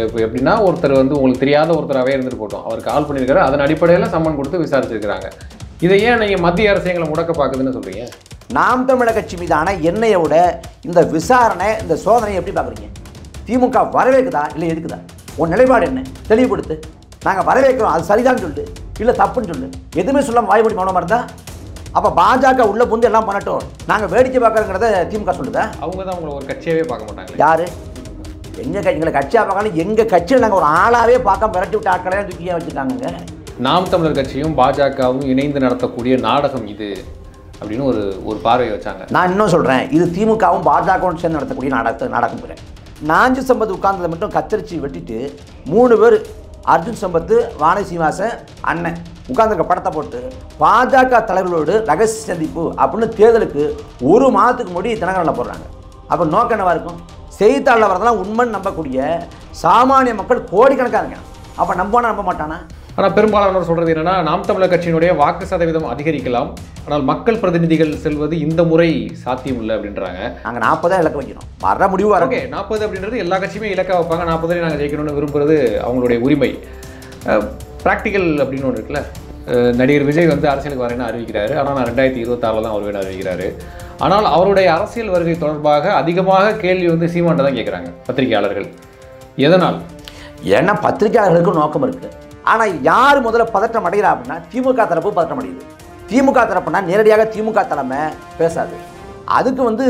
இப்போ எப்படின்னா ஒருத்தர் வந்து உங்களுக்கு தெரியாத ஒருத்தராகவே இருந்துட்டு போட்டோம் அவர் கால் பண்ணியிருக்காரு அதன் அடிப்படையில் சம்மன் கொடுத்து விசாரிச்சிருக்கிறாங்க இதை ஏன் நீங்கள் மத்திய அரசு எங்களை முடக்க பார்க்குதுன்னு சொல்கிறீங்க நாம் தமிழக கட்சி மீதான விட இந்த விசாரணை இந்த சோதனை எப்படி பார்க்குறீங்க திமுக வரவேற்குதா இல்லை எதுக்குதா உன் நிலைப்பாடு என்ன தெளிவுபடுத்து நாங்கள் வரவேற்கிறோம் அது சரிதான் சொல்லிட்டு இல்லை தப்புன்னு சொல்லு எதுவுமே சொல்லாமல் வாய்மொழி மௌனமாக தான் அப்போ பாஜக உள்ளே புந்து எல்லாம் பண்ணட்டும் நாங்கள் வேடிக்கை பார்க்குறோங்கிறத திமுக சொல்லுதா அவங்க தான் உங்களை ஒரு கட்சியாகவே பார்க்க மாட்டாங்க யார் எங்கள் எங்களை கட்சியாக பார்க்கணும் எங்கள் கட்சியில் நாங்கள் ஒரு ஆளாகவே பார்க்க விரட்டி விட்ட ஆட்களையும் தூக்கியாக வச்சுருக்காங்க நாம் தமிழர் கட்சியும் பாஜகவும் இணைந்து நடத்தக்கூடிய நாடகம் இது அப்படின்னு ஒரு ஒரு பார்வை வச்சாங்க நான் இன்னும் சொல்கிறேன் இது திமுகவும் பாஜகவும் சேர்ந்து நடத்தக்கூடிய நாடகத்தை நாடகம் போகிறேன் நாஞ்சு சம்பத் உட்கார்ந்ததை மட்டும் கத்தரிச்சி வெட்டிட்டு மூணு பேர் அர்ஜுன் சம்பத்து வானி சீனிவாசன் அண்ணன் உட்காந்துருக்க படத்தை போட்டு பாஜக தலைவர்களோடு ரகசிய சந்திப்பு அப்படின்னு தேர்தலுக்கு ஒரு மாதத்துக்கு முன்னாடி தினகரனில் போடுறாங்க அப்போ நோக்கம் என்னவாக இருக்கும் செய்தித்தாளில் வரதெல்லாம் உண்மைன்னு நம்பக்கூடிய சாமானிய மக்கள் கோடிக்கணக்காக அப்போ நம்பானா நம்ப மாட்டானா ஆனால் பெரும்பாலானோர் சொல்கிறது என்னென்னா நாம் தமிழர் கட்சியினுடைய வாக்கு சதவீதம் அதிகரிக்கலாம் ஆனால் மக்கள் பிரதிநிதிகள் செல்வது இந்த முறை சாத்தியம் இல்லை அப்படின்றாங்க நாங்கள் நாற்பதாக இலக்க வைக்கணும் வர முடிவு வர ஓகே நாற்பது அப்படின்றது எல்லா கட்சியுமே இலக்காக வைப்பாங்க நாற்பதுலேயும் நாங்கள் ஜெயிக்கணும்னு விரும்புகிறது அவங்களுடைய உரிமை ப்ராக்டிக்கல் அப்படின்னு ஒன்று இருக்குல்ல நடிகர் விஜய் வந்து அரசியலுக்கு வரேன்னு அறிவிக்கிறாரு ஆனால் நான் ரெண்டாயிரத்தி இருபத்தாறில் தான் வேணும் அறிவிக்கிறாரு ஆனால் அவருடைய அரசியல் வருகை தொடர்பாக அதிகமாக கேள்வி வந்து சீமான்ட்ட தான் கேட்குறாங்க பத்திரிகையாளர்கள் எதனால் ஏன்னா பத்திரிகையாளர்களுக்கும் நோக்கம் இருக்குது ஆனால் யார் முதல்ல பதட்டம் அடைகிறா அப்படின்னா திமுக தரப்பு பதட்டம் அடையுது திமுக தரப்புனா நேரடியாக திமுக தலைமை பேசாது அதுக்கு வந்து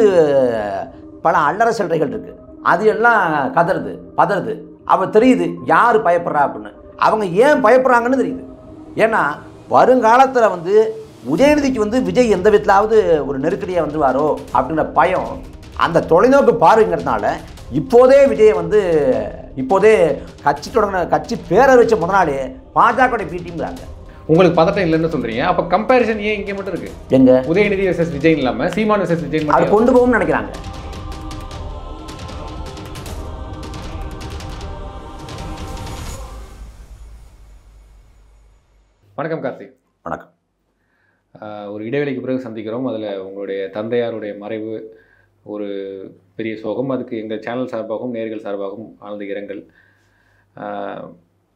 பல அல்லற சில்லறைகள் இருக்குது அது எல்லாம் கதறுது பதறுது அவள் தெரியுது யார் பயப்படுறா அப்படின்னு அவங்க ஏன் பயப்படுறாங்கன்னு தெரியுது ஏன்னா வருங்காலத்தில் வந்து உதயநிதிக்கு வந்து விஜய் எந்த விதத்திலாவது ஒரு நெருக்கடியாக வந்துருவாரோ அப்படின்ற பயம் அந்த தொலைநோக்கு பார்வைங்கிறதுனால இப்போதே விஜயை வந்து இப்போதே கட்சி தொடங்கின கட்சி பேரை வச்ச முத நாள் பாஜகவுடைய உங்களுக்கு பதட்டம் இல்லைன்னு சொல்றீங்க அப்போ கம்பேரிசன் ஏன் இங்கே மட்டும் இருக்கு எங்க உதயநிதி விசஸ் விஜய் இல்லாமல் சீமான் விசஸ் விஜய் அதை கொண்டு போகும்னு நினைக்கிறாங்க வணக்கம் கார்த்திக் வணக்கம் ஒரு இடைவெளிக்கு பிறகு சந்திக்கிறோம் அதில் உங்களுடைய தந்தையாருடைய மறைவு ஒரு பெரிய சோகம் அதுக்கு எங்கள் சேனல் சார்பாகவும் நேர்கள் சார்பாகவும் ஆழ்ந்த இரங்கல்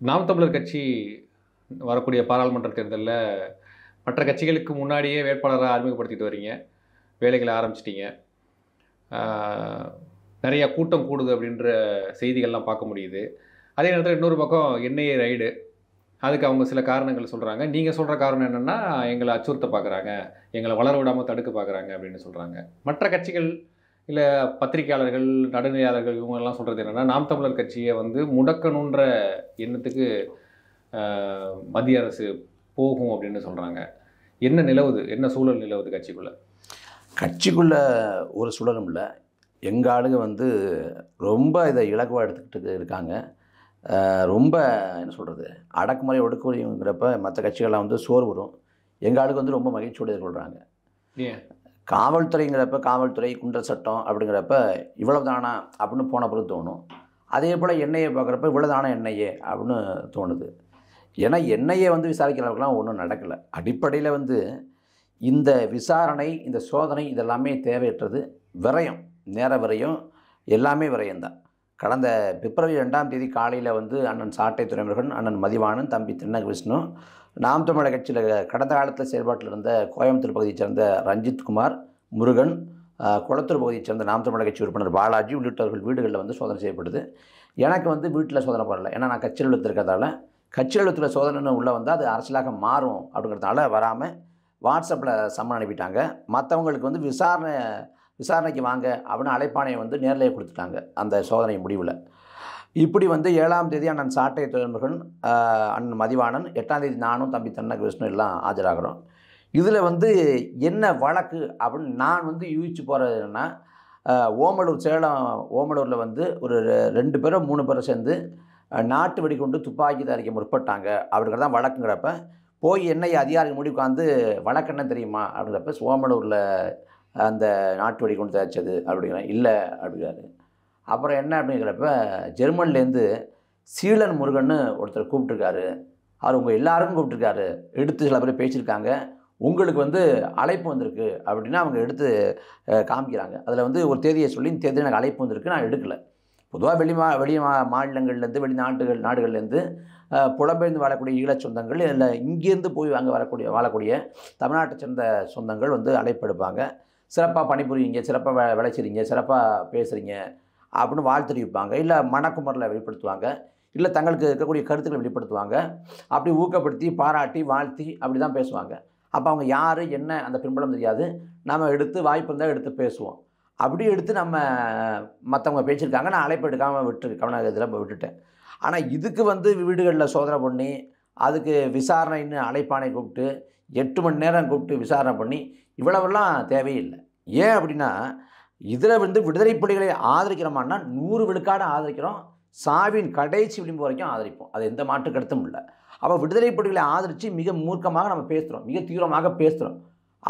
நாம் தமிழர் கட்சி வரக்கூடிய பாராளுமன்ற தேர்தலில் மற்ற கட்சிகளுக்கு முன்னாடியே வேட்பாளராக அறிமுகப்படுத்திட்டு வரீங்க வேலைகளை ஆரம்பிச்சிட்டிங்க நிறையா கூட்டம் கூடுது அப்படின்ற செய்திகள்லாம் பார்க்க முடியுது அதே நேரத்தில் இன்னொரு பக்கம் என்ஐஏ ரைடு அதுக்கு அவங்க சில காரணங்கள் சொல்கிறாங்க நீங்கள் சொல்கிற காரணம் என்னென்னா எங்களை அச்சுறுத்த பார்க்குறாங்க எங்களை வளர விடாமல் தடுக்க பார்க்குறாங்க அப்படின்னு சொல்கிறாங்க மற்ற கட்சிகள் இல்லை பத்திரிகையாளர்கள் நடுநிலையாளர்கள் இவங்கெல்லாம் சொல்கிறது என்னென்னா நாம் தமிழர் கட்சியை வந்து முடக்கணுன்ற எண்ணத்துக்கு மத்திய அரசு போகும் அப்படின்னு சொல்கிறாங்க என்ன நிலவுது என்ன சூழல் நிலவுது கட்சிக்குள்ளே கட்சிக்குள்ளே ஒரு சூழலும் இல்லை எங்கள் ஆளுங்க வந்து ரொம்ப இதை இலக்குவாக எடுத்துக்கிட்டு இருக்காங்க ரொம்ப என்ன சொல்கிறது அடக்குமுறை ஒடுக்குமுறைங்கிறப்ப மற்ற கட்சிகள்லாம் வந்து சோர் வரும் எங்கள் ஆளுக்கு வந்து ரொம்ப மகிழ்ச்சியோடு எதிர்கொள்கிறாங்க காவல்துறைங்கிறப்ப காவல்துறை குண்டர் சட்டம் அப்படிங்கிறப்ப இவ்வளவு தானா அப்படின்னு போன பிறகு தோணும் அதே போல் எண்ணெயை பார்க்குறப்ப இவ்வளோ தானா எண்ணெயே அப்படின்னு தோணுது ஏன்னா எண்ணெயை வந்து விசாரிக்கிற ஒன்றும் நடக்கலை அடிப்படையில் வந்து இந்த விசாரணை இந்த சோதனை இதெல்லாமே தேவையற்றது விரயம் நேர விரயம் எல்லாமே விரயம்தான் கடந்த பிப்ரவரி ரெண்டாம் தேதி காலையில் வந்து அண்ணன் சாட்டை துறைமுருகன் அண்ணன் மதிவானன் தம்பி திருநகவிஷ்ணு நாம் தமிழக கட்சியில் கடந்த காலத்தில் செயல்பாட்டில் இருந்த கோயம்புத்தூர் பகுதியைச் சேர்ந்த ரஞ்சித் குமார் முருகன் குளத்தூர் பகுதியைச் சேர்ந்த நாம் தமிழக கட்சி உறுப்பினர் பாலாஜி உள்ளிட்டவர்கள் வீடுகளில் வந்து சோதனை செய்யப்படுது எனக்கு வந்து வீட்டில் சோதனை போடலை ஏன்னா நான் கட்சி அலுவலகத்திற்கிறதால கட்சி அலுவலகத்தில் சோதனை உள்ளே வந்தால் அது அரசியலாக மாறும் அப்படிங்கிறதுனால வராமல் வாட்ஸ்அப்பில் சம்மன் அனுப்பிட்டாங்க மற்றவங்களுக்கு வந்து விசாரணை விசாரணைக்கு வாங்க அப்படின்னு அழைப்பானையை வந்து நேரிலேயே கொடுத்துட்டாங்க அந்த சோதனை முடிவில் இப்படி வந்து ஏழாம் தேதி அண்ணன் சாட்டை தொழில்முருகன் அண்ணன் மதிவாணன் எட்டாம் தேதி நானும் தம்பி தன்னக விஷ்ணு எல்லாம் ஆஜராகிறோம் இதில் வந்து என்ன வழக்கு அப்படின்னு நான் வந்து யூகிச்சு போகிறதுனா ஓமலூர் சேலம் ஓமலூரில் வந்து ஒரு ரெண்டு பேரும் மூணு பேரும் சேர்ந்து நாட்டு கொண்டு துப்பாக்கி தயாரிக்க முற்பட்டாங்க அப்படிங்கிறது தான் வழக்குங்கிறப்ப போய் என்னை அதிகாரிகள் முடி உட்காந்து வழக்கு என்ன தெரியுமா அப்படிங்கிறப்ப ஓமலூரில் அந்த நாட்டு வழி கொண்டு தயாரிச்சது அப்படிங்கிறாங்க இல்லை அப்படிங்கிறாரு அப்புறம் என்ன அப்படிங்கிறப்ப ஜெர்மன்லேருந்து சீலன் முருகன்னு ஒருத்தர் கூப்பிட்டுருக்காரு அவர் உங்கள் எல்லாருக்கும் கூப்பிட்டுருக்காரு எடுத்து சில பேர் பேசியிருக்காங்க உங்களுக்கு வந்து அழைப்பு வந்திருக்கு அப்படின்னா அவங்க எடுத்து காமிக்கிறாங்க அதில் வந்து ஒரு தேதியை சொல்லி இந்த தேதியில் எனக்கு அழைப்பு வந்திருக்கு நான் எடுக்கலை பொதுவாக வெளி மா வெளி மா மாநிலங்கள்லேருந்து வெளிநாட்டுகள் நாடுகள்லேருந்து புலம்பெயர்ந்து வாழக்கூடிய ஈழச் சொந்தங்கள் இல்லை இங்கேருந்து போய் அங்கே வரக்கூடிய வாழக்கூடிய தமிழ்நாட்டை சேர்ந்த சொந்தங்கள் வந்து அழைப்பு எடுப்பாங்க சிறப்பாக பணிபுரியுங்க சிறப்பாக வே விளைச்சிருங்க சிறப்பாக பேசுகிறீங்க அப்படின்னு வாழ்த்து தெரிவிப்பாங்க இல்லை மணக்குமரில் வெளிப்படுத்துவாங்க இல்லை தங்களுக்கு இருக்கக்கூடிய கருத்துக்களை வெளிப்படுத்துவாங்க அப்படி ஊக்கப்படுத்தி பாராட்டி வாழ்த்தி அப்படி தான் பேசுவாங்க அப்போ அவங்க யார் என்ன அந்த பின்பலம் தெரியாது நம்ம எடுத்து வாய்ப்பு இருந்தால் எடுத்து பேசுவோம் அப்படி எடுத்து நம்ம மற்றவங்க பேசியிருக்காங்க நான் அழைப்பு எடுக்காமல் விட்டு கவனம் இதில் விட்டுட்டேன் ஆனால் இதுக்கு வந்து வீடுகளில் சோதனை பண்ணி அதுக்கு விசாரணைன்னு அழைப்பானை கூப்பிட்டு எட்டு மணி நேரம் கூப்பிட்டு விசாரணை பண்ணி இவ்வளவெல்லாம் தேவையில்லை ஏன் அப்படின்னா இதில் வந்து விடுதலை புலிகளை ஆதரிக்கிறோமான்னா நூறு விழுக்காடு ஆதரிக்கிறோம் சாவின் கடைசி விளிம்பு வரைக்கும் ஆதரிப்போம் அது எந்த மாற்று கருத்தும் இல்லை அப்போ விடுதலை புலிகளை ஆதரித்து மிக மூர்க்கமாக நம்ம பேசுகிறோம் மிக தீவிரமாக பேசுகிறோம்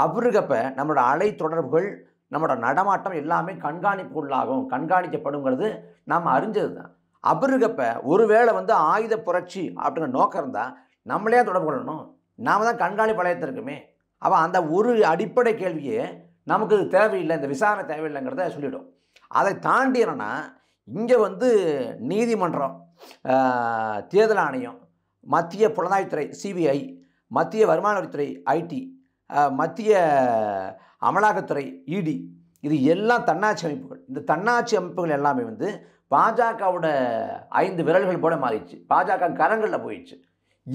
அவருக்கப்ப நம்மளோட அலை தொடர்புகள் நம்மளோட நடமாட்டம் எல்லாமே கண்காணிப்புள்ளாகும் கண்காணிக்கப்படுங்கிறது நாம் அறிஞ்சது தான் அவருக்கப்ப ஒருவேளை வந்து ஆயுத புரட்சி அப்படிங்கிற நோக்கம் இருந்தால் நம்மளே தொடர்பு கொள்ளணும் நாம் தான் கண்காணிப்பு வளையத்திற்குமே அவன் அந்த ஒரு அடிப்படை கேள்வியே நமக்கு தேவையில்லை இந்த விசாரணை தேவையில்லைங்கிறத சொல்லிவிடும் அதை தாண்டி என்னென்னா இங்கே வந்து நீதிமன்றம் தேர்தல் ஆணையம் மத்திய புலனாய்வுத்துறை சிபிஐ மத்திய வருமான வரித்துறை ஐடி மத்திய அமலாக்கத்துறை இடி இது எல்லாம் தன்னாட்சி அமைப்புகள் இந்த தன்னாட்சி அமைப்புகள் எல்லாமே வந்து பாஜகவோட ஐந்து விரல்கள் போல மாறிடுச்சு பாஜக கரங்களில் போயிடுச்சு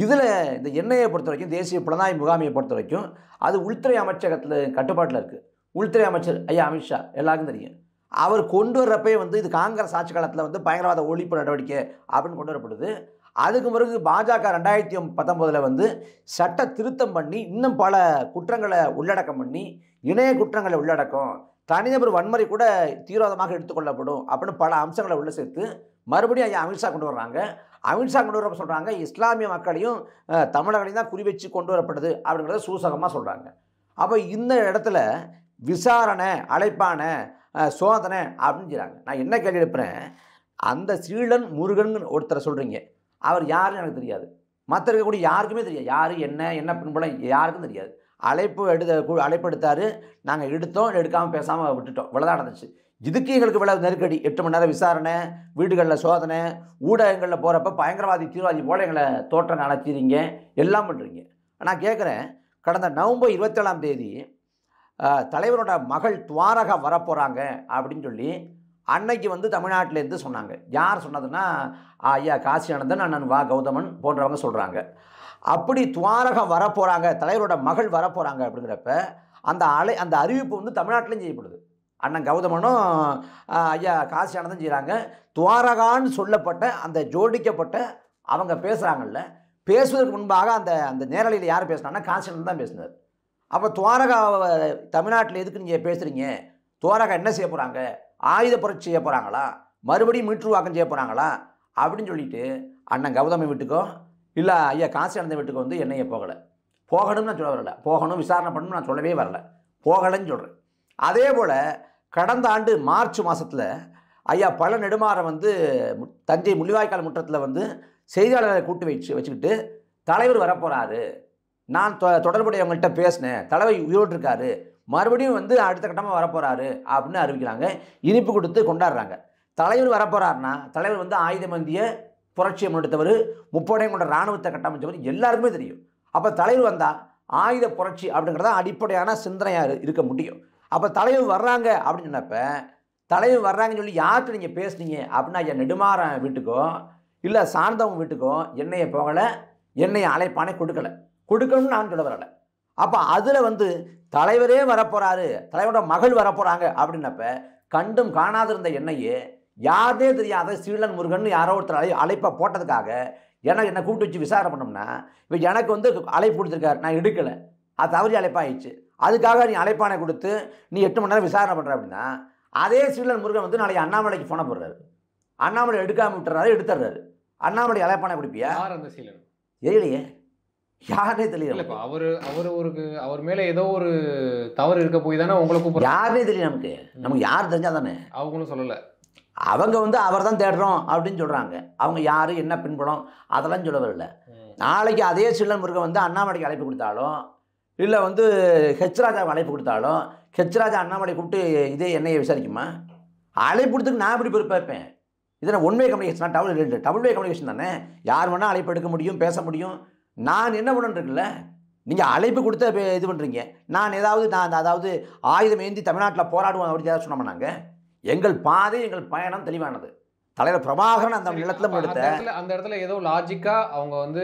இதில் இந்த எண்ணெயை பொறுத்த வரைக்கும் தேசிய புலனாய்வு முகாமையை பொறுத்த வரைக்கும் அது உள்துறை அமைச்சகத்தில் கட்டுப்பாட்டில் இருக்குது உள்துறை அமைச்சர் ஐயா அமித்ஷா எல்லாருக்கும் தெரியும் அவர் கொண்டு வர்றப்பே வந்து இது காங்கிரஸ் ஆட்சி காலத்தில் வந்து பயங்கரவாத ஒழிப்பு நடவடிக்கை அப்படின்னு கொண்டு வரப்படுது அதுக்கு பிறகு பாஜக ரெண்டாயிரத்தி பத்தொம்போதில் வந்து சட்ட திருத்தம் பண்ணி இன்னும் பல குற்றங்களை உள்ளடக்கம் பண்ணி இணைய குற்றங்களை உள்ளடக்கம் தனிநபர் வன்முறை கூட தீவிரவாதமாக எடுத்துக்கொள்ளப்படும் அப்படின்னு பல அம்சங்களை உள்ள சேர்த்து மறுபடியும் ஐயா அமித்ஷா கொண்டு வர்றாங்க அமித்ஷா கொண்டு வரப்ப சொல்கிறாங்க இஸ்லாமிய மக்களையும் தமிழர்களையும் தான் குறிவச்சு கொண்டு வரப்பட்டது அப்படிங்கிறத சூசகமாக சொல்கிறாங்க அப்போ இந்த இடத்துல விசாரணை அழைப்பான சோதனை அப்படின்னு சொல்கிறாங்க நான் என்ன கேள்வி எழுப்புறேன் அந்த ஸ்ரீலன் முருகன் ஒருத்தரை சொல்கிறீங்க அவர் யாருன்னு எனக்கு தெரியாது மற்ற இருக்கக்கூடிய யாருக்குமே தெரியாது யார் என்ன என்ன பின்புலம் யாருக்கும் தெரியாது அழைப்பு எடுத்த அழைப்பு எடுத்தார் நாங்கள் எடுத்தோம் எடுக்காமல் பேசாமல் விட்டுட்டோம் இவ்வளோதான் நடந்துச்சு ஜிதுக்கியங்களுக்கு எங்களுக்கு நெருக்கடி எட்டு மணி நேரம் விசாரணை வீடுகளில் சோதனை ஊடகங்களில் போகிறப்ப பயங்கரவாதி தீவிரவாதி போல எங்களை தோற்றம் அணைச்சிறீங்க எல்லாம் பண்ணுறீங்க நான் கேட்குறேன் கடந்த நவம்பர் இருபத்தேழாம் தேதி தலைவரோட மகள் துவாரகா வரப்போகிறாங்க அப்படின்னு சொல்லி அன்னைக்கு வந்து தமிழ்நாட்டிலேருந்து சொன்னாங்க யார் சொன்னதுன்னா ஐயா காசி ஆனந்தன் அண்ணன் வா கௌதமன் போன்றவங்க சொல்கிறாங்க அப்படி துவாரகம் வரப்போகிறாங்க தலைவரோட மகள் வரப்போகிறாங்க அப்படிங்கிறப்ப அந்த அலை அந்த அறிவிப்பு வந்து தமிழ்நாட்டிலையும் செய்யப்படுது அண்ணன் கௌதமனும் ஐயா காசி ஆனந்தம் செய்கிறாங்க துவாரகான்னு சொல்லப்பட்ட அந்த ஜோடிக்கப்பட்ட அவங்க பேசுகிறாங்கல்ல பேசுவதற்கு முன்பாக அந்த அந்த நேரலையில் யார் பேசுனாங்கன்னா காசி தான் பேசினார் அப்போ துவாரகா தமிழ்நாட்டில் எதுக்கு நீங்கள் பேசுகிறீங்க துவாரகா என்ன செய்ய போகிறாங்க ஆயுத புரட்சி செய்ய போகிறாங்களா மறுபடியும் மீற்றுவாக்கம் செய்ய போகிறாங்களா அப்படின்னு சொல்லிட்டு அண்ணன் கௌதமன் வீட்டுக்கோ இல்லை ஐயா காசி ஆனந்த வீட்டுக்கு வந்து என்னையை போகலை போகணும்னு நான் சொல்ல வரல போகணும் விசாரணை பண்ணணும் நான் சொல்லவே வரல போகலைன்னு சொல்கிறேன் அதே போல் கடந்த ஆண்டு மார்ச் மாதத்தில் ஐயா பல நெடுமாறம் வந்து தஞ்சை முள்ளிவாய்க்கால் முற்றத்தில் வந்து செய்தியாளர்களை கூட்டு வச்சு வச்சுக்கிட்டு தலைவர் வரப்போகிறாரு நான் தொ தொடர்புடையவங்கள்ட்ட பேசினேன் தலைவர் உயிரோட்டிருக்காரு மறுபடியும் வந்து அடுத்த கட்டமாக வரப்போகிறாரு அப்படின்னு அறிவிக்கிறாங்க இனிப்பு கொடுத்து கொண்டாடுறாங்க தலைவர் வரப்போகிறாருன்னா தலைவர் வந்து ஆயுதமந்திய புரட்சியை முன்னெடுத்தவர் முப்படையும் கொண்ட இராணுவத்தை கட்டமைச்சவர் எல்லாருக்குமே தெரியும் அப்போ தலைவர் வந்தால் ஆயுத புரட்சி அப்படிங்கிறத அடிப்படையான சிந்தனையாக இருக்க முடியும் அப்போ தலைவர் வர்றாங்க அப்படின்னு சொன்னப்ப தலைவர் வர்றாங்கன்னு சொல்லி யார்கிட்ட நீங்கள் பேசுனீங்க அப்படின்னா என் நெடுமாறன் வீட்டுக்கோ இல்லை சார்ந்தவங்க வீட்டுக்கோ என்னையை போகலை என்னையை அழைப்பானே கொடுக்கலை கொடுக்கணும்னு நான் சொல்ல வரலை அப்போ அதில் வந்து தலைவரே வரப்போகிறாரு தலைவரோட மகள் வரப்போகிறாங்க அப்படின்னப்ப கண்டும் காணாதிருந்த எண்ணெயே யாரே தெரியாத ஸ்ரீலன் முருகன் யாரோ ஒருத்தர் அழை அழைப்பை போட்டதுக்காக எனக்கு என்னை கூப்பிட்டு வச்சு விசாரணை பண்ணோம்னா இப்போ எனக்கு வந்து அழைப்பு கொடுத்துருக்காரு நான் எடுக்கலை அது தவறி அழைப்பாயிடுச்சு அதுக்காக நீ அழைப்பானை கொடுத்து நீ எட்டு மணி நேரம் விசாரணை பண்ணுற அப்படின்னா அதே சீலன் முருகன் வந்து நாளைக்கு அண்ணாமலைக்கு ஃபோனை போடுறாரு அண்ணாமலை எடுக்காமல் விட்டுறாரு எடுத்துடுறாரு அண்ணாமலை அழைப்பானை கொடுப்பியா அந்த சீலன் தெரியலையே யாருனே தெரியல அவர் அவர் ஒரு அவர் மேலே ஏதோ ஒரு தவறு இருக்க போய் தானே உங்களை யாருனே தெரியல நமக்கு நமக்கு யார் தெரிஞ்சால் தானே அவங்களும் சொல்லலை அவங்க வந்து அவர் தான் தேடுறோம் அப்படின்னு சொல்கிறாங்க அவங்க யார் என்ன பின்புலம் அதெல்லாம் சொல்ல வரல நாளைக்கு அதே சில்லன் முருகன் வந்து அண்ணாமலைக்கு அழைப்பு கொடுத்தாலும் இல்லை வந்து ஹெச்ராஜா அழைப்பு கொடுத்தாலும் ஹெச்ராஜா அண்ணாமலை கூப்பிட்டு இதே என்னையை விசாரிக்குமா அழைப்பு கொடுத்து நான் எப்படி பொறுப்பேற்பேன் இதில் ஒன்வே கம்யூனிகேஷன் டபுள் ரெண்டு டபுள் வே கம்யூனிகேஷன் தானே யார் வேணால் அழைப்பு எடுக்க முடியும் பேச முடியும் நான் என்ன பண்ணுறதுல நீங்கள் அழைப்பு கொடுத்த இது பண்ணுறீங்க நான் ஏதாவது நான் அதாவது ஆயுதம் ஏந்தி தமிழ்நாட்டில் போராடுவோம் அப்படின்னு ஏதாவது சொன்னோம்னாங்க எங்கள் பாதை எங்கள் பயணம் தெளிவானது தலைவர் பிரபாகரன் அந்த இடத்துல எடுத்த அந்த இடத்துல ஏதோ லாஜிக்காக அவங்க வந்து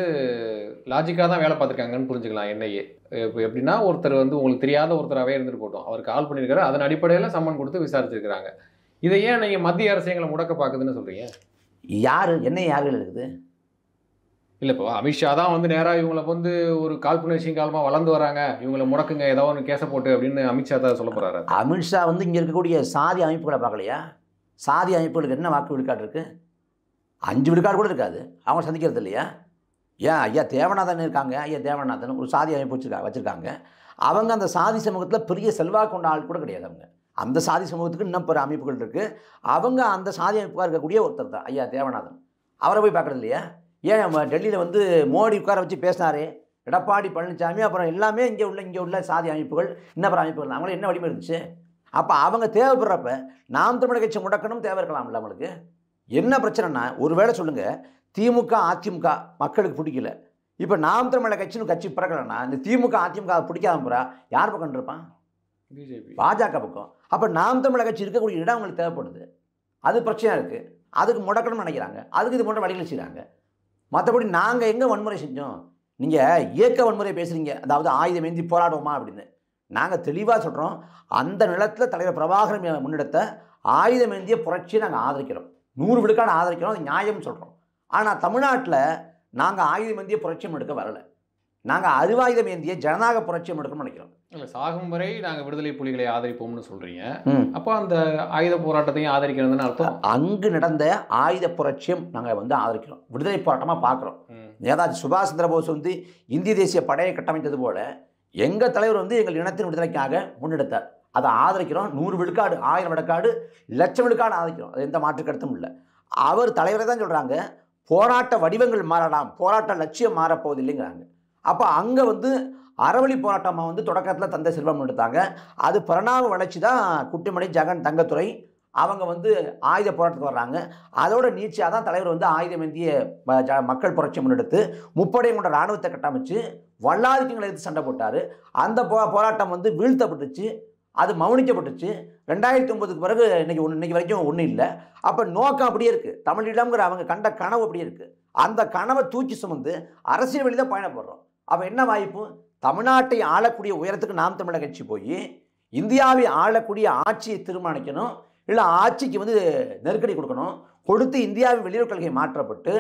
லாஜிக்காக தான் வேலை பார்த்துருக்காங்கன்னு புரிஞ்சுக்கலாம் என்னையே இப்போ எப்படின்னா ஒருத்தர் வந்து உங்களுக்கு தெரியாத ஒருத்தராகவே இருந்துருக்கட்டும் அவர் கால் பண்ணியிருக்காரு அதன் அடிப்படையில் சம்மன் கொடுத்து விசாரிச்சிருக்கிறாங்க இதை ஏன் நீங்கள் மத்திய அரசு எங்களை முடக்க பார்க்குதுன்னு சொல்கிறீங்க யார் என்ன யார் இருக்குது இல்லை இப்போ அமித்ஷா தான் வந்து நேராக இவங்களை வந்து ஒரு கால்புணர்ச்சியின் காலமாக வளர்ந்து வராங்க இவங்களை முடக்குங்க ஏதோ ஒன்று கேச போட்டு அப்படின்னு அமித்ஷா தான் சொல்ல போகிறாரு அமித்ஷா வந்து இங்கே இருக்கக்கூடிய சாதி அமைப்புகளை பார்க்கலையா சாதி அமைப்புகளுக்கு என்ன வாக்கு விழுக்காடு இருக்குது அஞ்சு விழுக்காடு கூட இருக்காது அவங்க சந்திக்கிறது இல்லையா ஏன் ஐயா தேவநாதன் இருக்காங்க ஐயா தேவநாதன் ஒரு சாதி அமைப்பு வச்சுருக்கா வச்சுருக்காங்க அவங்க அந்த சாதி சமூகத்தில் பெரிய செல்வாக்கு கொண்ட ஆள் கூட கிடையாது அவங்க அந்த சாதி சமூகத்துக்கு இன்னும் பிற அமைப்புகள் இருக்குது அவங்க அந்த சாதி அமைப்பாக இருக்கக்கூடிய ஒருத்தர் தான் ஐயா தேவநாதன் அவரை போய் பார்க்குறது இல்லையா ஏன் டெல்லியில் வந்து மோடி உட்கார வச்சு பேசினாரு எடப்பாடி பழனிசாமி அப்புறம் எல்லாமே இங்கே உள்ள இங்கே உள்ள சாதி அமைப்புகள் இன்னும் பிற அமைப்புகள் அவங்கள என்ன வடிவம் இருந்துச்சு அப்போ அவங்க தேவைப்படுறப்ப நாம் தமிழக கட்சி முடக்கணும் தேவை இருக்கலாம்ல அவங்களுக்கு என்ன பிரச்சனைனா ஒருவேளை சொல்லுங்கள் திமுக அதிமுக மக்களுக்கு பிடிக்கல இப்போ நாம் தமிழக கட்சின்னு கட்சி பிறக்கலன்னா இந்த திமுக அதிமுக பிடிக்காத முறை யார் பக்கம் இருப்பான் பிஜேபி பாஜக பக்கம் அப்போ நாம் தமிழக கட்சி இருக்கக்கூடிய இடம் அவங்களுக்கு தேவைப்படுது அது பிரச்சனையாக இருக்குது அதுக்கு முடக்கணும்னு நினைக்கிறாங்க அதுக்கு இது போன்ற வழிகள் செய்கிறாங்க மற்றபடி நாங்கள் எங்கே வன்முறை செஞ்சோம் நீங்கள் இயக்க வன்முறை பேசுகிறீங்க அதாவது ஆயுதம் ஏந்தி போராடுவோமா அப்படின்னு நாங்கள் தெளிவாக சொல்கிறோம் அந்த நிலத்தில் தலைவர் பிரபாகரன் முன்னெடுத்த ஆயுதம் ஏந்திய புரட்சியை நாங்கள் ஆதரிக்கிறோம் நூறு விழுக்காடு ஆதரிக்கிறோம் அது நியாயம்னு சொல்கிறோம் ஆனால் தமிழ்நாட்டில் நாங்கள் ஆயுதம் ஏந்திய புரட்சியம் எடுக்க வரலை நாங்கள் அருவாயுதம் ஏந்திய ஜனநாயக புரட்சியம் எடுக்கணும்னு நினைக்கிறோம் இல்லை சாகும் வரை நாங்கள் விடுதலை புலிகளை ஆதரிப்போம்னு சொல்கிறீங்க அப்போ அந்த ஆயுத போராட்டத்தையும் ஆதரிக்கிறதுன்னு அர்த்தம் அங்கு நடந்த ஆயுத புரட்சியம் நாங்கள் வந்து ஆதரிக்கிறோம் விடுதலை போராட்டமாக பார்க்குறோம் நேதாஜி சுபாஷ் சந்திரபோஸ் வந்து இந்திய தேசிய படையை கட்டமைத்தது போல் எங்கள் தலைவர் வந்து எங்கள் இனத்தின் விடுதலைக்காக முன்னெடுத்தார் அதை ஆதரிக்கிறோம் நூறு விழுக்காடு ஆயிரம் விழுக்காடு லட்சம் விழுக்காடு ஆதரிக்கிறோம் அது எந்த மாற்று கருத்தும் இல்லை அவர் தலைவரை தான் சொல்கிறாங்க போராட்ட வடிவங்கள் மாறலாம் போராட்ட லட்சியம் மாறப்போகுது இல்லைங்கிறாங்க அப்போ அங்கே வந்து அறவழி போராட்டமாக வந்து தொடக்கத்தில் தந்தை செல்வம் எடுத்தாங்க அது பிரணாம வளர்ச்சி தான் குட்டிமணி ஜெகன் தங்கத்துறை அவங்க வந்து ஆயுத போராட்டத்துக்கு வர்றாங்க அதோட நீச்சியாக தான் தலைவர் வந்து ஆயுதமேந்திய மக்கள் புரட்சி முன்னெடுத்து முப்படை கொண்ட இராணுவத்தை கட்டமைச்சு வல்லாதிக்கங்களை எடுத்து சண்டை போட்டார் அந்த போ போராட்டம் வந்து வீழ்த்தப்பட்டுச்சு அது மௌனிக்கப்பட்டுச்சு ரெண்டாயிரத்தி ஒன்பதுக்கு பிறகு இன்னைக்கு ஒன்று இன்னைக்கு வரைக்கும் ஒன்றும் இல்லை அப்போ நோக்கம் அப்படியே இருக்குது தமிழீழம்ங்கிற அவங்க கண்ட கனவு அப்படியே இருக்குது அந்த கனவை தூக்கி சுமந்து அரசியல் வழி தான் பயணப்படுறோம் அப்போ என்ன வாய்ப்பு தமிழ்நாட்டை ஆளக்கூடிய உயரத்துக்கு நாம் தமிழக கட்சி போய் இந்தியாவை ஆளக்கூடிய ஆட்சியை தீர்மானிக்கணும் இல்லை ஆட்சிக்கு வந்து நெருக்கடி கொடுக்கணும் கொடுத்து இந்தியாவின் வெளியுறவு கொள்கை மாற்றப்பட்டு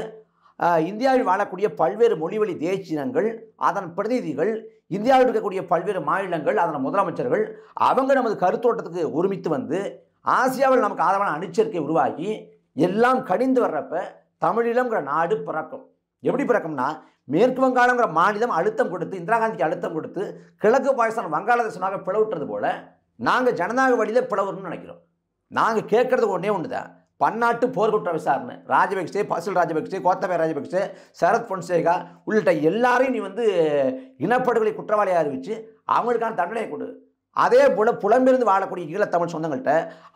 இந்தியாவில் வாழக்கூடிய பல்வேறு மொழிவழி தேசியங்கள் அதன் பிரதிநிதிகள் இந்தியாவில் இருக்கக்கூடிய பல்வேறு மாநிலங்கள் அதன் முதலமைச்சர்கள் அவங்க நமது கருத்தோட்டத்துக்கு ஒருமித்து வந்து ஆசியாவில் நமக்கு ஆதரவான அணிச்சேர்க்கை உருவாகி எல்லாம் கணிந்து வர்றப்ப தமிழீழம்ங்கிற நாடு பிறக்கும் எப்படி பிறக்கும்னா மேற்கு வங்காளங்கிற மாநிலம் அழுத்தம் கொடுத்து இந்திரா காந்திக்கு அழுத்தம் கொடுத்து கிழக்கு பாகிஸ்தான் வங்காளதேசமாக பிளவுட்டுறது போல் நாங்கள் ஜனநாயக வழியில் பிளவுறோம்னு நினைக்கிறோம் நாங்கள் கேட்குறது ஒன்றே ஒன்று தான் பன்னாட்டு போர்க்குற்ற விசாரணை ராஜபக்சே பசுல் ராஜபக்சே கோத்தபய ராஜபக்சே சரத் பொன்சேகா உள்ளிட்ட எல்லாரையும் நீ வந்து இனப்படுகொலை குற்றவாளியாக அறிவிச்சு அவங்களுக்கான தண்டனை கொடு அதே போல் புலம்பிருந்து வாழக்கூடிய ஈழத்தமிழ் சொந்தங்கள்கிட்ட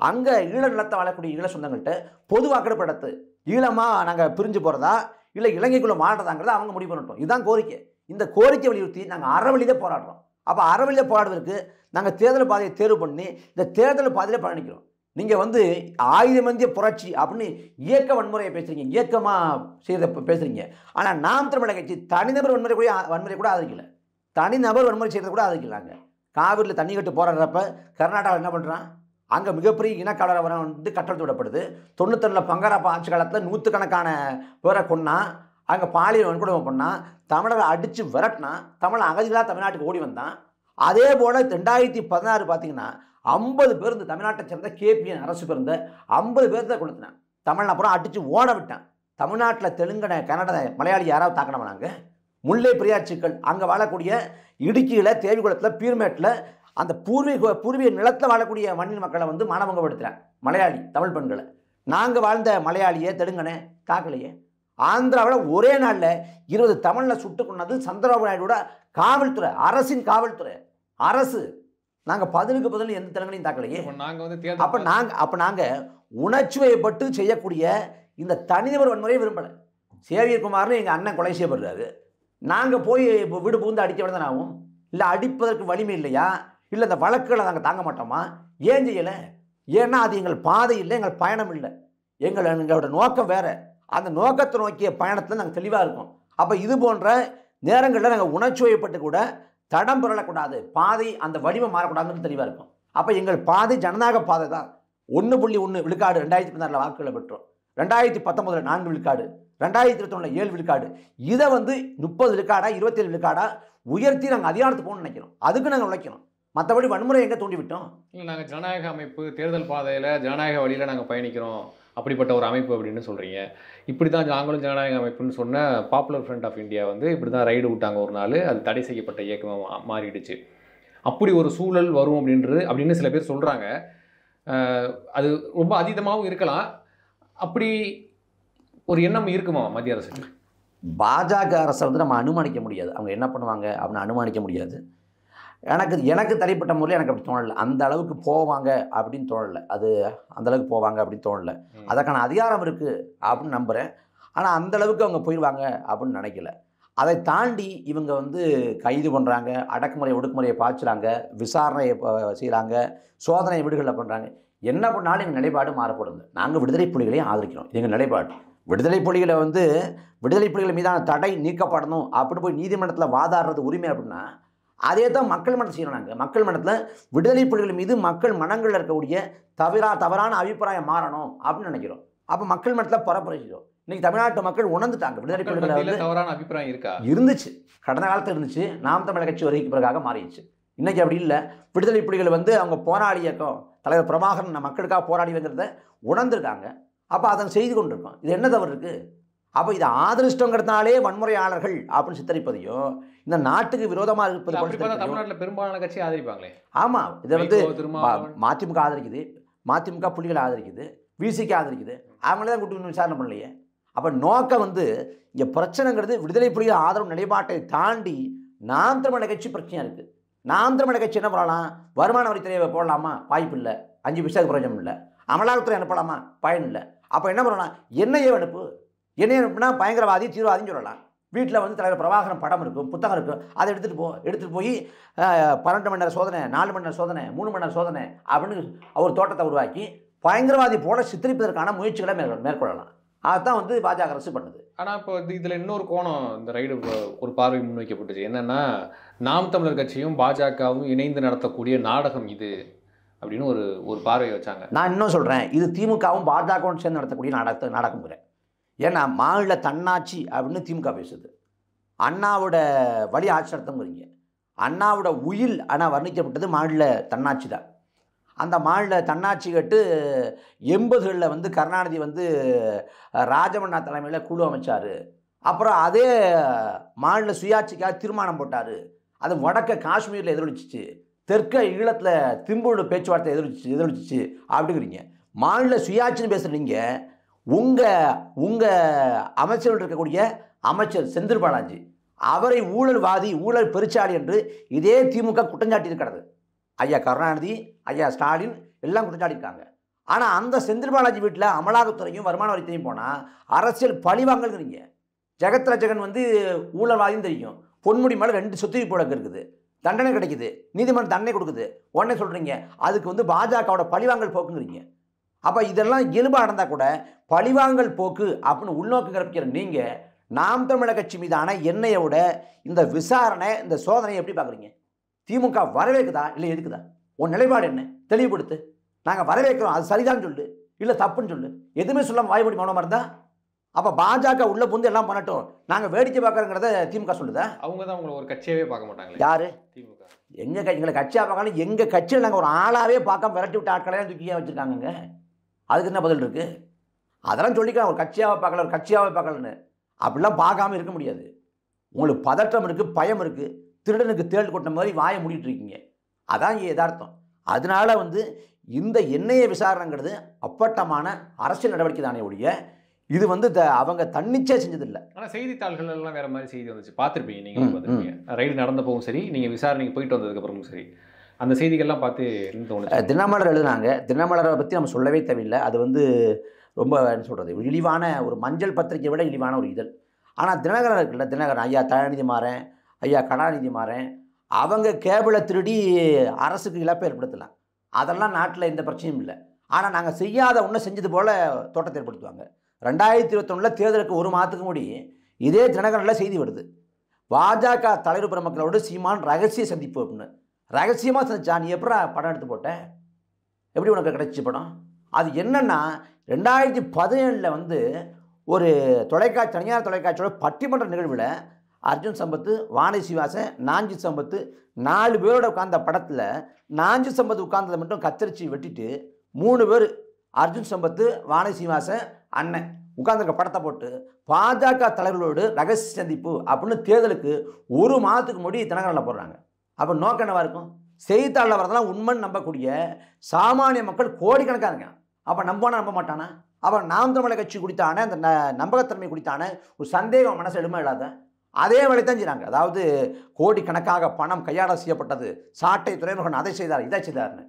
அங்கே ஈழ நிலத்தை வாழக்கூடிய ஈழ சொந்தங்கள்கிட்ட பொது வாக்கெடுப்படுத்து ஈழமாக நாங்கள் பிரிஞ்சு போகிறதா இல்லை இலங்கைக்குள்ளே மாறுறதாங்கிறத அவங்க முடிவு பண்ணட்டும் இதுதான் கோரிக்கை இந்த கோரிக்கை வலியுறுத்தி நாங்கள் அறவழியிலே போராடுறோம் அப்போ அறவழியில் போராடுவதற்கு நாங்கள் தேர்தல் பாதையை தேர்வு பண்ணி இந்த தேர்தல் பாதையிலே பயணிக்கிறோம் நீங்கள் வந்து ஆயுதமந்திய புரட்சி அப்படின்னு இயக்க வன்முறையை பேசுகிறீங்க இயக்கமாக செய்த பேசுகிறீங்க ஆனால் நாம் தமிழக கட்சி தனிநபர் வன்முறை கூட வன்முறை கூட ஆதரிக்கல தனிநபர் வன்முறை செய்கிறது கூட ஆதரிக்கலாங்க காவிரியில் தண்ணி கட்டு போராடுறப்ப கர்நாடகாவில் என்ன பண்ணுறான் அங்கே மிகப்பெரிய இனக்காலரை வர வந்து கட்டளத்து விடப்படுது தொண்ணூத்தொன்னில் பங்காரப்ப ஆட்சி காலத்தில் நூற்றுக்கணக்கான பேரை கொண்டா அங்கே பாலியல் வன்கொடுமை பண்ணால் தமிழரை அடித்து விரட்டினா தமிழை அகதிகளாக தமிழ்நாட்டுக்கு ஓடி வந்தான் அதே போல் ரெண்டாயிரத்தி பதினாறு பார்த்திங்கன்னா ஐம்பது பேர் இந்த தமிழ்நாட்டை சேர்ந்த கேபிஎன் அரசு பிறந்த ஐம்பது பேர் தான் கொளுத்தினான் தமிழ்ல அப்புறம் அடித்து ஓட விட்டான் தமிழ்நாட்டில் தெலுங்கனை கன்னட மலையாளி யாராவது தாக்கணுமா நாங்கள் முல்லை பிரியாட்சிகள் அங்கே வாழக்கூடிய இடுக்கியில் தேவிகுளத்தில் பீர்மேட்டில் அந்த பூர்வீக பூர்வீக நிலத்தில் வாழக்கூடிய மண்ணின் மக்களை வந்து படுத்துகிறேன் மலையாளி தமிழ் பெண்களை நாங்கள் வாழ்ந்த மலையாளியே தெலுங்கனே தாக்கலையே ஆந்திராவில் ஒரே நாளில் இருபது தமிழில் சுட்டு கொண்டது சந்திரபாபு நாயுடோட காவல்துறை அரசின் காவல்துறை அரசு நாங்கள் பதிலுக்கு பதில் எந்த திறங்களையும் தாக்கலையே நாங்கள் வந்து அப்போ நாங்கள் அப்போ நாங்கள் உணர்ச்சி செய்யக்கூடிய இந்த தனிநபர் வன்முறையை விரும்பலை குமார்னு எங்கள் அண்ணன் கொலை செய்யப்படுறாரு நாங்கள் போய் இப்போ வீடு புகுந்து அடிக்க வேண்டியதான் ஆகும் இல்லை அடிப்பதற்கு வலிமை இல்லையா இல்லை இந்த வழக்குகளை நாங்கள் தாங்க மாட்டோமா ஏன் செய்யலை ஏன்னா அது எங்கள் பாதை இல்லை எங்கள் பயணம் இல்லை எங்கள் எங்களோட நோக்கம் வேறு அந்த நோக்கத்தை நோக்கிய பயணத்தில் நாங்கள் தெளிவாக இருக்கோம் அப்போ இது போன்ற நேரங்களில் நாங்கள் உணர்ச்சி வைப்பட்டு கூட தடம் புரளக்கூடாது பாதை அந்த வடிவம் மாறக்கூடாதுன்னு தெளிவாக இருக்கும் அப்போ எங்கள் பாதை ஜனநாயக பாதை தான் ஒன்று புள்ளி ஒன்று விழுக்காடு ரெண்டாயிரத்தி பதினாறில் வாக்குகளை பெற்றோம் ரெண்டாயிரத்தி பத்தொம்பதில் நான்கு விழுக்காடு ரெண்டாயிரத்தி இருபத்தொன்னில் ஏழு விழுக்காடு இதை வந்து முப்பது விழுக்காடா இருபத்தேழு விழுக்காடா உயர்த்தி நாங்கள் அதிகாரத்துக்கு போகணும்னு நினைக்கிறோம் அதுக்கு நாங்கள் உழைக்கணும் மற்றபடி வன்முறை எங்கே தூண்டிவிட்டோம் இல்லை நாங்கள் ஜனநாயக அமைப்பு தேர்தல் பாதையில் ஜனநாயக வழியில் நாங்கள் பயணிக்கிறோம் அப்படிப்பட்ட ஒரு அமைப்பு அப்படின்னு சொல்கிறீங்க இப்படி தான் ஆங்கிலம் ஜனநாயக அமைப்புன்னு சொன்ன பாப்புலர் ஃப்ரண்ட் ஆஃப் இந்தியா வந்து இப்படி தான் ரைடு விட்டாங்க ஒரு நாள் அது தடை செய்யப்பட்ட இயக்கமாக மாறிடுச்சு அப்படி ஒரு சூழல் வரும் அப்படின்றது அப்படின்னு சில பேர் சொல்கிறாங்க அது ரொம்ப அதீதமாகவும் இருக்கலாம் அப்படி ஒரு எண்ணம் இருக்குமா மத்திய அரசுக்கு பாஜக அரசை வந்து நம்ம அனுமானிக்க முடியாது அவங்க என்ன பண்ணுவாங்க அப்படின்னு அனுமானிக்க முடியாது எனக்கு எனக்கு தனிப்பட்ட முறையில் எனக்கு அப்படி தோணலை அந்த அளவுக்கு போவாங்க அப்படின்னு தோணலை அது அந்த அளவுக்கு போவாங்க அப்படின்னு தோணலை அதற்கான அதிகாரம் இருக்குது அப்படின்னு நம்புகிறேன் ஆனால் அந்த அளவுக்கு அவங்க போயிடுவாங்க அப்படின்னு நினைக்கல அதை தாண்டி இவங்க வந்து கைது பண்ணுறாங்க அடக்குமுறை ஒடுக்குமுறையை பாய்ச்சுறாங்க விசாரணையை செய்கிறாங்க சோதனை விடுகளை பண்ணுறாங்க என்ன பண்ணாலும் எங்கள் நிலைப்பாடு மாறப்படுது நாங்கள் விடுதலை புலிகளையும் ஆதரிக்கிறோம் எங்கள் நிலைப்பாடு விடுதலை புலிகளை வந்து விடுதலை புலிகள் மீதான தடை நீக்கப்படணும் அப்படின்னு போய் நீதிமன்றத்தில் வாதாடுறது உரிமை அப்படின்னா அதே தான் மக்கள் மனத்தை செய்யணும் நாங்கள் மக்கள் மனத்தில் விடுதலை புலிகள் மீது மக்கள் மனங்களில் இருக்கக்கூடிய தவிரா தவறான அபிப்பிராயம் மாறணும் அப்படின்னு நினைக்கிறோம் அப்போ மக்கள் மனத்தில் பரப்புரைக்கிறோம் இன்னைக்கு தமிழ்நாட்டு மக்கள் உணர்ந்துட்டாங்க விடுதலை புலிகள் வந்து தவறான அபிப்பிராயம் இருக்கா இருந்துச்சு கடந்த காலத்தில் இருந்துச்சு நாம் தமிழக கட்சி வருகைக்கு பிறகாக மாறிடுச்சு இன்றைக்கி அப்படி இல்லை விடுதலை புலிகள் வந்து அவங்க போராடி இயக்கம் தலைவர் பிரபாகரன் மக்களுக்காக போராடி வந்துறத உணர்ந்துருக்காங்க அப்போ அதை செய்து கொண்டிருக்கோம் இது என்ன தவறு இருக்குது அப்போ இதை ஆதரிஷ்டங்கிறதுனாலே வன்முறையாளர்கள் அப்படின்னு சித்தரிப்பதையும் இந்த நாட்டுக்கு விரோதமாக இருப்பது தமிழ்நாட்டில் பெரும்பாலான கட்சி ஆதரிப்பாங்களே ஆமாம் இதை வந்து மதிமுக ஆதரிக்குது மதிமுக புலிகள் ஆதரிக்குது விசிக்கு ஆதரிக்குது அவங்களே தான் கூட்டு விசாரணை பண்ணலையே அப்போ நோக்கம் வந்து இங்கே பிரச்சனைங்கிறது விடுதலை புலிகள் ஆதரவு நிலைப்பாட்டை தாண்டி நாம் திருமண கட்சி பிரச்சனையாக இருக்குது நாம் திருமண கட்சி என்ன பண்ணலாம் வருமான வரித்துறையை போடலாமா வாய்ப்பு இல்லை அஞ்சு பைசாவுக்கு பிரயோஜனம் இல்லை அமலாளத்துறை அனுப்பலாமா பயன் இல்லை அப்போ என்ன பண்ணலாம் என்னையே அனுப்பு என்னையே அனுப்புனா பயங்கரவாதி தீவிரவாதின்னு சொல்லலாம் வீட்டில் வந்து தலைவர் பிரபாகரன் படம் இருக்கும் புத்தகம் இருக்கும் அதை எடுத்துகிட்டு போ எடுத்துகிட்டு போய் பன்னெண்டு மணி நேரம் சோதனை நாலு மணி நேரம் சோதனை மூணு மணி நேரம் சோதனை அப்படின்னு அவர் தோட்டத்தை உருவாக்கி பயங்கரவாதி போல சித்தரிப்பதற்கான முயற்சிகளை மேற்கொள்ளலாம் அதுதான் வந்து பாஜக அரசு பண்ணுது ஆனால் இப்போ இதில் இன்னொரு கோணம் இந்த ரைடு ஒரு பார்வை முன்வைக்கப்பட்டுச்சு என்னென்னா நாம் தமிழர் கட்சியும் பாஜகவும் இணைந்து நடத்தக்கூடிய நாடகம் இது அப்படின்னு ஒரு ஒரு பார்வை வச்சாங்க நான் இன்னும் சொல்கிறேன் இது திமுகவும் பாஜகவும் சேர்ந்து நடத்தக்கூடிய நாடகம் நாடகங்கிறேன் ஏன்னா மாநில தன்னாட்சி அப்படின்னு திமுக பேசுது அண்ணாவோட வழி ஆட்சி நடத்த அண்ணாவோட உயில் ஆனால் வர்ணிக்கப்பட்டது மாநில தன்னாட்சி தான் அந்த மாநில தன்னாட்சி கட்டு எண்பதுகளில் வந்து கருணாநிதி வந்து ராஜமண்ணா தலைமையில் குழு அமைச்சார் அப்புறம் அதே மாநில சுயாட்சிக்காக தீர்மானம் போட்டார் அது வடக்க காஷ்மீரில் எதிரொலிச்சிச்சு தெற்க ஈழத்தில் திம்புள்ள பேச்சுவார்த்தை எதிரொலிச்சு எதிரொலிச்சிச்சு அப்படிங்கிறீங்க மாநில சுயாட்சின்னு பேசுகிறீங்க உங்கள் உங்கள் அமைச்சர் இருக்கக்கூடிய அமைச்சர் செந்தில் பாலாஜி அவரை ஊழல்வாதி ஊழல் பெருச்சாளி என்று இதே திமுக குற்றஞ்சாட்டியிருக்கிறது ஐயா கருணாநிதி ஐயா ஸ்டாலின் எல்லாம் குற்றஞ்சாட்டியிருக்காங்க ஆனால் அந்த செந்தில் பாலாஜி வீட்டில் அமலாக்கத்துறையும் வருமான வரித்தையும் போனால் அரசியல் பழிவாங்கல்ங்கிறீங்க ஜெகத்ரா ஜெகன் வந்து ஊழல்வாதின்னு தெரியும் பொன்முடி மேலே ரெண்டு சொத்து போலக்கு இருக்குது தண்டனை கிடைக்குது நீதிமன்றம் தண்டனை கொடுக்குது உடனே சொல்கிறீங்க அதுக்கு வந்து பாஜகவோட பழிவாங்கல் போக்குங்கிறீங்க அப்போ இதெல்லாம் இயல்பாக நடந்தால் கூட பழிவாங்கல் போக்கு அப்படின்னு உள்நோக்கு கற்பிக்கிற நீங்கள் நாம் தமிழக கட்சி மீதான விட இந்த விசாரணை இந்த சோதனையை எப்படி பார்க்குறீங்க திமுக வரவேற்குதா இல்லை எதுக்குதா உன் நிலைப்பாடு என்ன தெளிவுபடுத்து நாங்கள் வரவேற்கிறோம் அது சரிதான் சொல்லு இல்லை தப்புன்னு சொல்லு எதுவுமே சொல்லாமல் வாய்மொழி மௌனமாக இருந்தால் அப்போ பாஜக உள்ளே புந்து எல்லாம் பண்ணட்டும் நாங்கள் வேடிக்கை பார்க்குறங்கிறத திமுக சொல்லுதா அவங்க தான் உங்களை ஒரு கட்சியாகவே பார்க்க மாட்டாங்க யாரு திமுக எங்கள் எங்களை கட்சியாக பார்க்கலாம் எங்கள் கட்சியில் நாங்கள் ஒரு ஆளாகவே பார்க்க விரட்டி விட்ட ஆட்களை தூக்கியாக வச்சுருக்காங்க அதுக்கு என்ன பதில் இருக்குது அதெல்லாம் சொல்லிக்கலாம் ஒரு கட்சியாக பார்க்கல ஒரு கட்சியாக பார்க்கலன்னு அப்படிலாம் பார்க்காம இருக்க முடியாது உங்களுக்கு பதற்றம் இருக்குது பயம் இருக்குது திருடனுக்கு தேள் கொட்ட மாதிரி வாயை முடிட்டுருக்கீங்க இருக்கீங்க அதான் இங்கே யதார்த்தம் அதனால் வந்து இந்த எண்ணெயை விசாரணைங்கிறது அப்பட்டமான அரசியல் நடவடிக்கை தானே ஒழிய இது வந்து அவங்க தன்னிச்சே செஞ்சதில்லை ஆனால் செய்தித்தாள்கள் எல்லாம் வேற மாதிரி செய்தி வந்துச்சு பார்த்துருப்பீங்க நீங்கள் பார்த்துருப்பீங்க ரயில் நடந்த போகும் சரி நீங்கள் விசாரணைக்கு போயிட்டு வந்ததுக்கப்புறமும் சரி அந்த செய்திகள்லாம் பார்த்து தோணுது தினமலர் எழுதுனாங்க தினமலரை பற்றி நம்ம சொல்லவே தேவையில்லை அது வந்து ரொம்ப என்ன சொல்கிறது இழிவான ஒரு மஞ்சள் பத்திரிக்கை விட இழிவான ஒரு இதழ் ஆனால் தினகரன் இருக்குல்ல தினகரன் ஐயா தயாநிதி மாறன் ஐயா கலாநிதி மாறன் அவங்க கேபிளை திருடி அரசுக்கு இழப்பை ஏற்படுத்தலாம் அதெல்லாம் நாட்டில் எந்த பிரச்சனையும் இல்லை ஆனால் நாங்கள் செய்யாத ஒன்றும் செஞ்சது போல் தோட்டத்தை ஏற்படுத்துவாங்க ரெண்டாயிரத்தி இருபத்தொன்னில் தேர்தலுக்கு ஒரு மாதத்துக்கு முடி இதே தினகரனில் செய்தி வருது பாஜக தலைவர் பெருமக்களோடு சீமான் ரகசிய சந்திப்பு அப்படின்னு ரகசியமாக சந்தித்தா நீ எப்படா படம் எடுத்து போட்டேன் எப்படி உனக்கு கிடச்சி படம் அது என்னென்னா ரெண்டாயிரத்தி பதினேழில் வந்து ஒரு தொலைக்காட்சி தனியார் தொலைக்காட்சியோட பட்டிமன்ற நிகழ்வில் அர்ஜுன் சம்பத்து வாணி சிவாசன் நாஞ்சி சம்பத்து நாலு பேரோட உட்கார்ந்த படத்தில் நாஞ்சி சம்பத்து உட்கார்ந்ததை மட்டும் கத்தரிச்சு வெட்டிட்டு மூணு பேர் அர்ஜுன் சம்பத்து வாணி சிவாசன் அண்ணன் உட்கார்ந்துருக்க படத்தை போட்டு பாஜக தலைவர்களோடு ரகசிய சந்திப்பு அப்படின்னு தேர்தலுக்கு ஒரு மாதத்துக்கு முன்னாடி தினகரனில் போடுறாங்க அப்போ நோக்கம் என்னவாக இருக்கும் செய்தித்தாளில் வரதெல்லாம் உண்மைன்னு நம்பக்கூடிய சாமானிய மக்கள் கோடிக்கணக்காக இருக்காங்க அப்போ நம்புவானா நம்ப மாட்டானா அப்போ நாம் தமிழக கட்சி குடித்தான அந்த ந நம்பகத்தன்மை குடித்தான ஒரு சந்தேகம் மனசு எடுமை இல்லாத அதே வழி தான் செய்கிறாங்க அதாவது கோடிக்கணக்காக பணம் கையாட செய்யப்பட்டது சாட்டை துறைமுகன் அதை செய்தார் இதை செய்தார்னு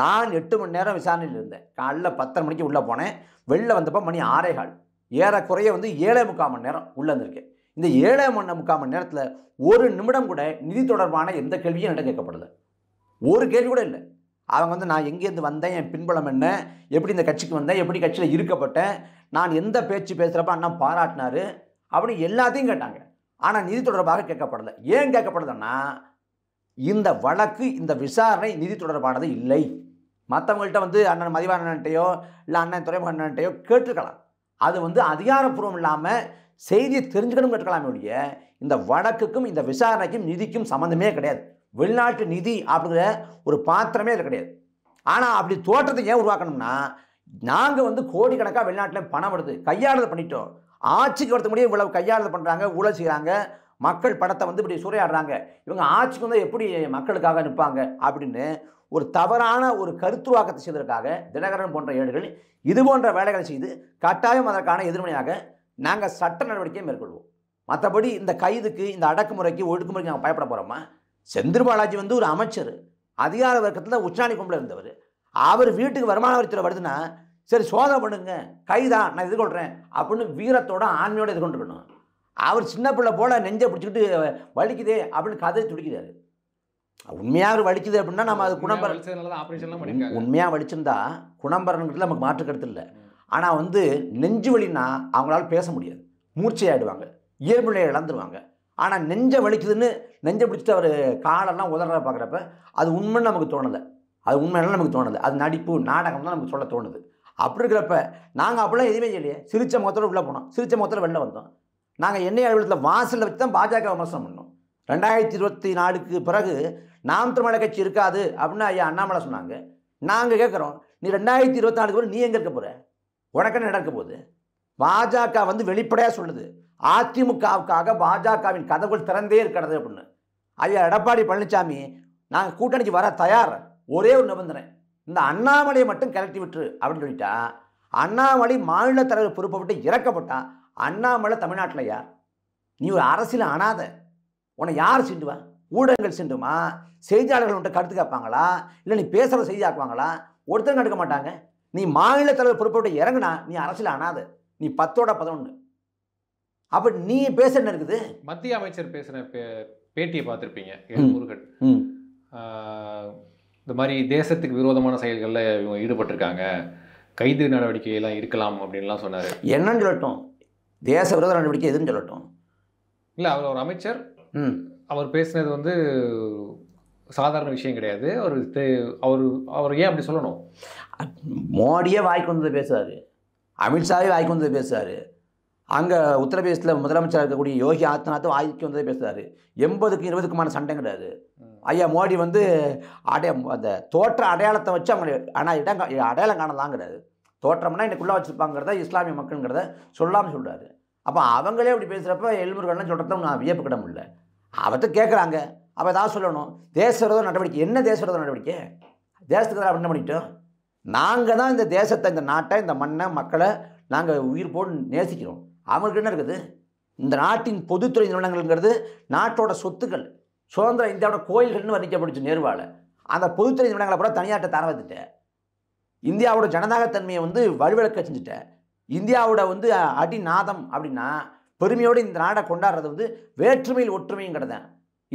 நான் எட்டு மணி நேரம் விசாரணையில் இருந்தேன் காலைல பத்தரை மணிக்கு உள்ளே போனேன் வெளில வந்தப்போ மணி ஆறே கால் ஏறக்குறைய வந்து ஏழே முக்கால் மணி நேரம் உள்ளே வந்திருக்கேன் இந்த ஏழாம் மணி முக்கால் மணி நேரத்தில் ஒரு நிமிடம் கூட நிதி தொடர்பான எந்த கேள்வியும் இடம் கேட்கப்படுது ஒரு கேள்வி கூட இல்லை அவங்க வந்து நான் எங்கேருந்து வந்தேன் என் பின்பலம் என்ன எப்படி இந்த கட்சிக்கு வந்தேன் எப்படி கட்சியில் இருக்கப்பட்டேன் நான் எந்த பேச்சு பேசுகிறப்ப அண்ணன் பாராட்டினார் அப்படின்னு எல்லாத்தையும் கேட்டாங்க ஆனால் நிதி தொடர்பாக கேட்கப்படலை ஏன் கேட்கப்படுதுன்னா இந்த வழக்கு இந்த விசாரணை நிதி தொடர்பானது இல்லை மற்றவங்கள்ட்ட வந்து அண்ணன் மதிவானன்ட்டையோ இல்லை அண்ணன் துறைமுகன்ட்டையோ கேட்டுருக்கலாம் அது வந்து அதிகாரப்பூர்வம் இல்லாமல் செய்தியை தெரிஞ்சுக்கணும்னு கேட்கலாமே ஒழிய இந்த வழக்குக்கும் இந்த விசாரணைக்கும் நிதிக்கும் சம்மந்தமே கிடையாது வெளிநாட்டு நிதி அப்படிங்கிற ஒரு பாத்திரமே அது கிடையாது ஆனால் அப்படி தோற்றத்தை ஏன் உருவாக்கணும்னா நாங்கள் வந்து கோடிக்கணக்காக வெளிநாட்டில் பணம் வருது கையாளுதல் பண்ணிட்டோம் ஆட்சிக்கு வரத்து முடியும் இவ்வளவு கையாளுதல் பண்ணுறாங்க ஊழல் செய்கிறாங்க மக்கள் படத்தை வந்து இப்படி சூறையாடுறாங்க இவங்க ஆட்சிக்கு வந்து எப்படி மக்களுக்காக நிற்பாங்க அப்படின்னு ஒரு தவறான ஒரு கருத்துருவாக்கத்தை செய்வதற்காக தினகரன் போன்ற ஏடுகள் இது போன்ற வேலைகளை செய்து கட்டாயம் அதற்கான எதிர்மனையாக நாங்கள் சட்ட நடவடிக்கையை மேற்கொள்வோம் மற்றபடி இந்த கைதுக்கு இந்த அடக்குமுறைக்கு ஒழுக்குமுறைக்கு நாங்கள் பயப்பட போகிறோமா செந்தில் பாலாஜி வந்து ஒரு அமைச்சர் அதிகார வர்க்கத்தில் உச்சாணி கும்பல இருந்தவர் அவர் வீட்டுக்கு வருமான வரித்துறை வருதுன்னா சரி சோதனை பண்ணுங்க கைதா நான் எதிர்கொள்கிறேன் அப்படின்னு வீரத்தோட ஆண்மையோடு எதிர்கொண்டுக்கணும் அவர் சின்ன பிள்ளை போல் நெஞ்சை பிடிச்சிக்கிட்டு வலிக்குதே அப்படின்னு கதை துடிக்கிறாரு உண்மையாக அவர் வலிக்குது அப்படின்னா நம்ம அது குணம்பரன் உண்மையாக வலிச்சிருந்தா குணம்பரன்கிறது நமக்கு மாற்றுக்கிறது இல்லை ஆனால் வந்து நெஞ்சு வலினா அவங்களால பேச முடியாது மூர்ச்சையாயிடுவாங்க இயல்பு நிலையை இழந்துருவாங்க ஆனால் நெஞ்சை வலிக்குதுன்னு நெஞ்சை பிடிச்சிட்டு அவர் காலெல்லாம் உதற பார்க்குறப்ப அது உண்மைன்னு நமக்கு தோணுது அது உண்மையெல்லாம் நமக்கு தோணுது அது நடிப்பு நாடகம் தான் நமக்கு சொல்ல தோணுது அப்படி இருக்கிறப்ப நாங்கள் அப்படிலாம் எதுவுமே இல்லையே சிரிச்ச மொத்தத்தில் உள்ளே போனோம் சிரிச்ச மொத்தத்தில் வெளில வந்தோம் நாங்கள் எண்ணெய் அலுவலகத்தில் வாசலில் வச்சு தான் பாஜக விமர்சனம் பண்ணோம் ரெண்டாயிரத்தி இருபத்தி நாலுக்கு பிறகு நாம் தமிழக கட்சி இருக்காது அப்படின்னு ஐயா அண்ணாமலை சொன்னாங்க நாங்கள் கேட்குறோம் நீ ரெண்டாயிரத்தி இருபத்தி நாலுக்கு பிறகு நீ எங்கே இருக்க போகிற உனக்கு நடக்க போகுது பாஜக வந்து வெளிப்படையாக சொல்லுது அதிமுகவுக்காக பாஜகவின் கதவுகள் திறந்தே இருக்கிறது அப்படின்னு ஐயா எடப்பாடி பழனிசாமி நாங்கள் கூட்டணிக்கு வர தயார் ஒரே ஒரு நிபந்தனை இந்த அண்ணாமலையை மட்டும் கிளட்டி விட்டுரு அப்படின்னு சொல்லிட்டா அண்ணாமலை மாநில தலைவர் பொறுப்பை விட்டு இறக்கப்பட்டான் அண்ணாமலை தமிழ்நாட்டிலையா நீ ஒரு அரசியல் அனாத உன்னை யார் சிண்டுவா ஊடகங்கள் சிண்டுமா செய்தியாளர்கள் கருத்து கேட்பாங்களா இல்லை நீ பேசுகிற செய்தியாக்குவாங்களா ஒருத்தர் நடக்க மாட்டாங்க நீ மாநில தலைவர் பொறுப்போட்டு இறங்கினா நீ அரசியல் அனாது நீ பத்தோட பதினொன்று அப்போ நீ பேச என்ன இருக்குது மத்திய அமைச்சர் பேசின பேட்டியை பார்த்துருப்பீங்க முருகன் இந்த மாதிரி தேசத்துக்கு விரோதமான செயல்களில் இவங்க ஈடுபட்டிருக்காங்க கைது நடவடிக்கையெல்லாம் இருக்கலாம் அப்படின்லாம் சொன்னார் என்னன்னு சொல்லட்டும் தேச விரோத நடவடிக்கை எதுன்னு சொல்லட்டும் இல்லை அவர் ஒரு அமைச்சர் அவர் பேசினது வந்து சாதாரண விஷயம் கிடையாது அவர் அவர் அவர் ஏன் அப்படி சொல்லணும் மோடியே வாய்க்கு வந்தது பேசுவார் அமித்ஷாவே வாய்க்கு வந்தது பேசுவார் அங்கே உத்தரப்பிரதேசத்தில் முதலமைச்சராக இருக்கக்கூடிய யோகி ஆதித்யநாத் வாய்க்கு வந்தது பேசுகிறாரு எண்பதுக்கு இருபதுக்குமான சண்டை கிடையாது ஐயா மோடி வந்து அடைய அந்த தோற்ற அடையாளத்தை வச்சு அவங்க ஆனால் இடம் அடையாளம் காணலாம் கிடையாது தோற்றம்னா இன்னைக்குள்ளே வச்சுருப்பாங்கிறத இஸ்லாமிய மக்கள்ங்கிறத சொல்லாமல் சொல்கிறாரு அப்போ அவங்களே அப்படி பேசுகிறப்ப எல்முருகன்லாம் சொல்கிறத நான் வியப்புக்கிட முடியல அவர்கிட்ட கேட்குறாங்க அப்போ தான் சொல்லணும் தேச விரோத நடவடிக்கை என்ன தேச விரோத நடவடிக்கை தேசத்துக்கு தான் என்ன பண்ணிட்டோம் நாங்கள் தான் இந்த தேசத்தை இந்த நாட்டை இந்த மண்ணை மக்களை நாங்கள் உயிர் போடு நேசிக்கிறோம் அவங்களுக்கு என்ன இருக்குது இந்த நாட்டின் பொதுத்துறை நிறுவனங்கள்ங்கிறது நாட்டோட சொத்துக்கள் சுதந்திர இந்தியாவோட கோயில்கள்னு வர்ணிக்கப்படுச்சு நேர்வால் அந்த பொதுத்துறை நிறுவனங்களை கூட தனியாட்ட தர வந்துட்டேன் இந்தியாவோட ஜனநாயகத்தன்மையை வந்து வலுவிளக்க செஞ்சுட்டேன் இந்தியாவோட வந்து அடிநாதம் அப்படின்னா பெருமையோடு இந்த நாடை கொண்டாடுறது வந்து வேற்றுமையில் ஒற்றுமையும் கிடந்தேன்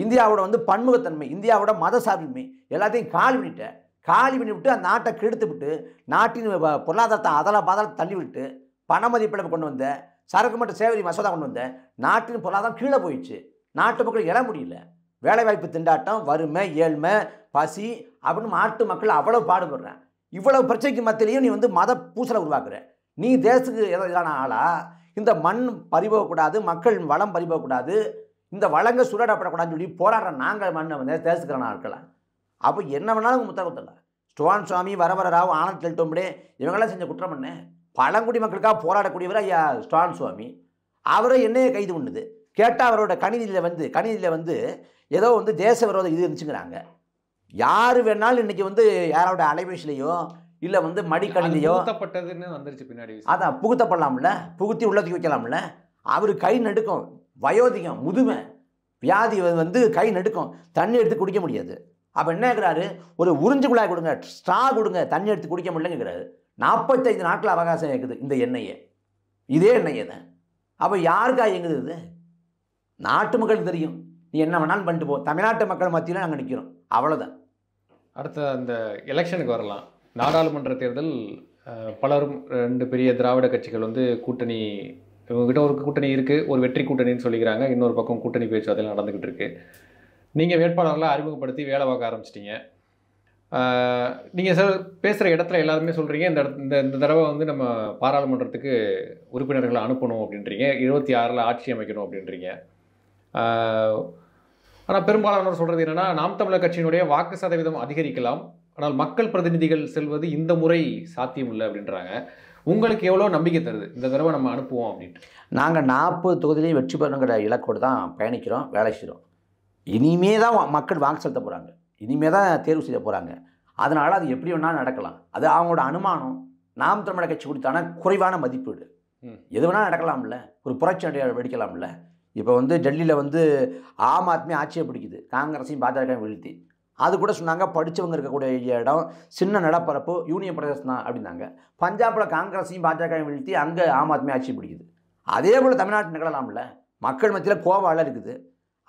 இந்தியாவோட வந்து பன்முகத்தன்மை இந்தியாவோட மத சார்பின்மை எல்லாத்தையும் காலி பண்ணிட்டேன் காலி பண்ணி விட்டு அந்த நாட்டை கெடுத்து விட்டு நாட்டின் பொருளாதாரத்தை அதல பாதல தள்ளி விட்டு பண மதிப்பிழப்பு கொண்டு வந்தேன் சரக்கு மற்றும் சேவை மசோதா கொண்டு வந்தேன் நாட்டின் பொருளாதாரம் கீழே போயிடுச்சு நாட்டு மக்கள் எழ முடியல வேலைவாய்ப்பு திண்டாட்டம் வறுமை ஏழ்மை பசி அப்படின்னு நாட்டு மக்கள் அவ்வளோ பாடுபடுறேன் இவ்வளோ பிரச்சனைக்கு மத்தியிலையும் நீ வந்து மத பூசலை உருவாக்குற நீ தேசத்துக்கு எதிரான ஆளா இந்த மண் பறிபோகக்கூடாது மக்கள் வளம் பறிபோகக்கூடாது இந்த வழங்க சுரடப்படக்கூடாதுன்னு சொல்லி போராடுற நாங்கள் மண்ணை வந்து தேசிக்கிற நாட்களை அப்போ என்ன வேணாலும் முத்த குத்தல ஸ்டோன் சுவாமி வரவர ராவ் ஆனந்த் செல்டோம்படே இவங்களாம் செஞ்ச குற்றம் பண்ணு பழங்குடி மக்களுக்காக போராடக்கூடியவர் ஐயா ஸ்டான் சுவாமி அவரை என்னையே கைது பண்ணுது கேட்டால் அவரோட கணிதியில் வந்து கணிதியில் வந்து ஏதோ வந்து தேச விரோத இது இருந்துச்சுங்கிறாங்க யார் வேணாலும் இன்றைக்கி வந்து யாரோட அலைபேசிலையோ இல்லை வந்து மடிக்கணிலையோ புகுத்தப்பட்டதுன்னு வந்துருச்சு பின்னாடி அதான் புகுத்தப்படலாம்ல புகுத்தி உள்ளத்துக்கு வைக்கலாம்ல அவர் கை நடுக்கும் வயோதிகம் முதுமை வியாதி வந்து கை நடுக்கும் தண்ணி எடுத்து குடிக்க முடியாது அப்போ என்ன இருக்கிறாரு ஒரு உறிஞ்சு குழாய் கொடுங்க ஸ்ட்ரா கொடுங்க தண்ணி எடுத்து குடிக்க முடியலங்கிறாரு நாற்பத்தைந்து நாட்கள் அவகாசம் இருக்குது இந்த எண்ணெயை இதே எண்ணெயை தான் அப்போ யாருக்கா இயங்குது இது நாட்டு மக்கள் தெரியும் நீ என்ன வேணாலும் பண்ணிட்டு போ தமிழ்நாட்டு மக்கள் மத்தியில் நாங்கள் நிற்கிறோம் அவ்வளோதான் அடுத்த அந்த எலெக்ஷனுக்கு வரலாம் நாடாளுமன்ற தேர்தல் பலரும் ரெண்டு பெரிய திராவிட கட்சிகள் வந்து கூட்டணி இவங்ககிட்ட ஒரு கூட்டணி இருக்குது ஒரு வெற்றி கூட்டணின்னு சொல்லிக்கிறாங்க இன்னொரு பக்கம் கூட்டணி பேச்சுவார்த்தையில் நடந்துக்கிட்டு இருக்குது நீங்கள் வேட்பாளர்களை அறிமுகப்படுத்தி வேலை பார்க்க ஆரம்பிச்சிட்டிங்க நீங்கள் சார் பேசுகிற இடத்துல எல்லாருமே சொல்கிறீங்க இந்த இடத்து இந்த இந்த தடவை வந்து நம்ம பாராளுமன்றத்துக்கு உறுப்பினர்களை அனுப்பணும் அப்படின்றீங்க இருபத்தி ஆறில் ஆட்சி அமைக்கணும் அப்படின்றீங்க ஆனால் பெரும்பாலானோர் சொல்கிறது என்னென்னா நாம் தமிழர் கட்சியினுடைய வாக்கு சதவீதம் அதிகரிக்கலாம் ஆனால் மக்கள் பிரதிநிதிகள் செல்வது இந்த முறை சாத்தியமில்லை அப்படின்றாங்க உங்களுக்கு எவ்வளோ நம்பிக்கை தருது இந்த தடவை நம்ம அனுப்புவோம் அப்படின்ட்டு நாங்கள் நாற்பது தொகுதியிலையும் வெற்றி பெறணுங்கிற இலக்கோடு தான் பயணிக்கிறோம் வேலை செய்கிறோம் இனிமே தான் மக்கள் வாங்க செலுத்த போகிறாங்க இனிமே தான் தேர்வு செய்ய போகிறாங்க அதனால் அது எப்படி வேணாலும் நடக்கலாம் அது அவங்களோட அனுமானம் நாம் தமிழக கட்சி கொடுத்தான குறைவான மதிப்பீடு எது வேணால் நடக்கலாம்ல ஒரு புரட்சி வெடிக்கலாம்ல இப்போ வந்து டெல்லியில் வந்து ஆம் ஆத்மி ஆட்சியை பிடிக்குது காங்கிரஸையும் பாஜகவும் வீழ்த்தி அது கூட சொன்னாங்க படித்தவங்க இருக்கக்கூடிய இடம் சின்ன நிலப்பரப்பு யூனியன் பிரதேசம் தான் அப்படின்னாங்க பஞ்சாபில் காங்கிரஸையும் பாஜகவும் வீழ்த்தி அங்கே ஆம் ஆத்மி ஆட்சி பிடிக்குது அதே போல் தமிழ்நாட்டு நிகழலாம்ல மக்கள் மத்தியில் கோவால இருக்குது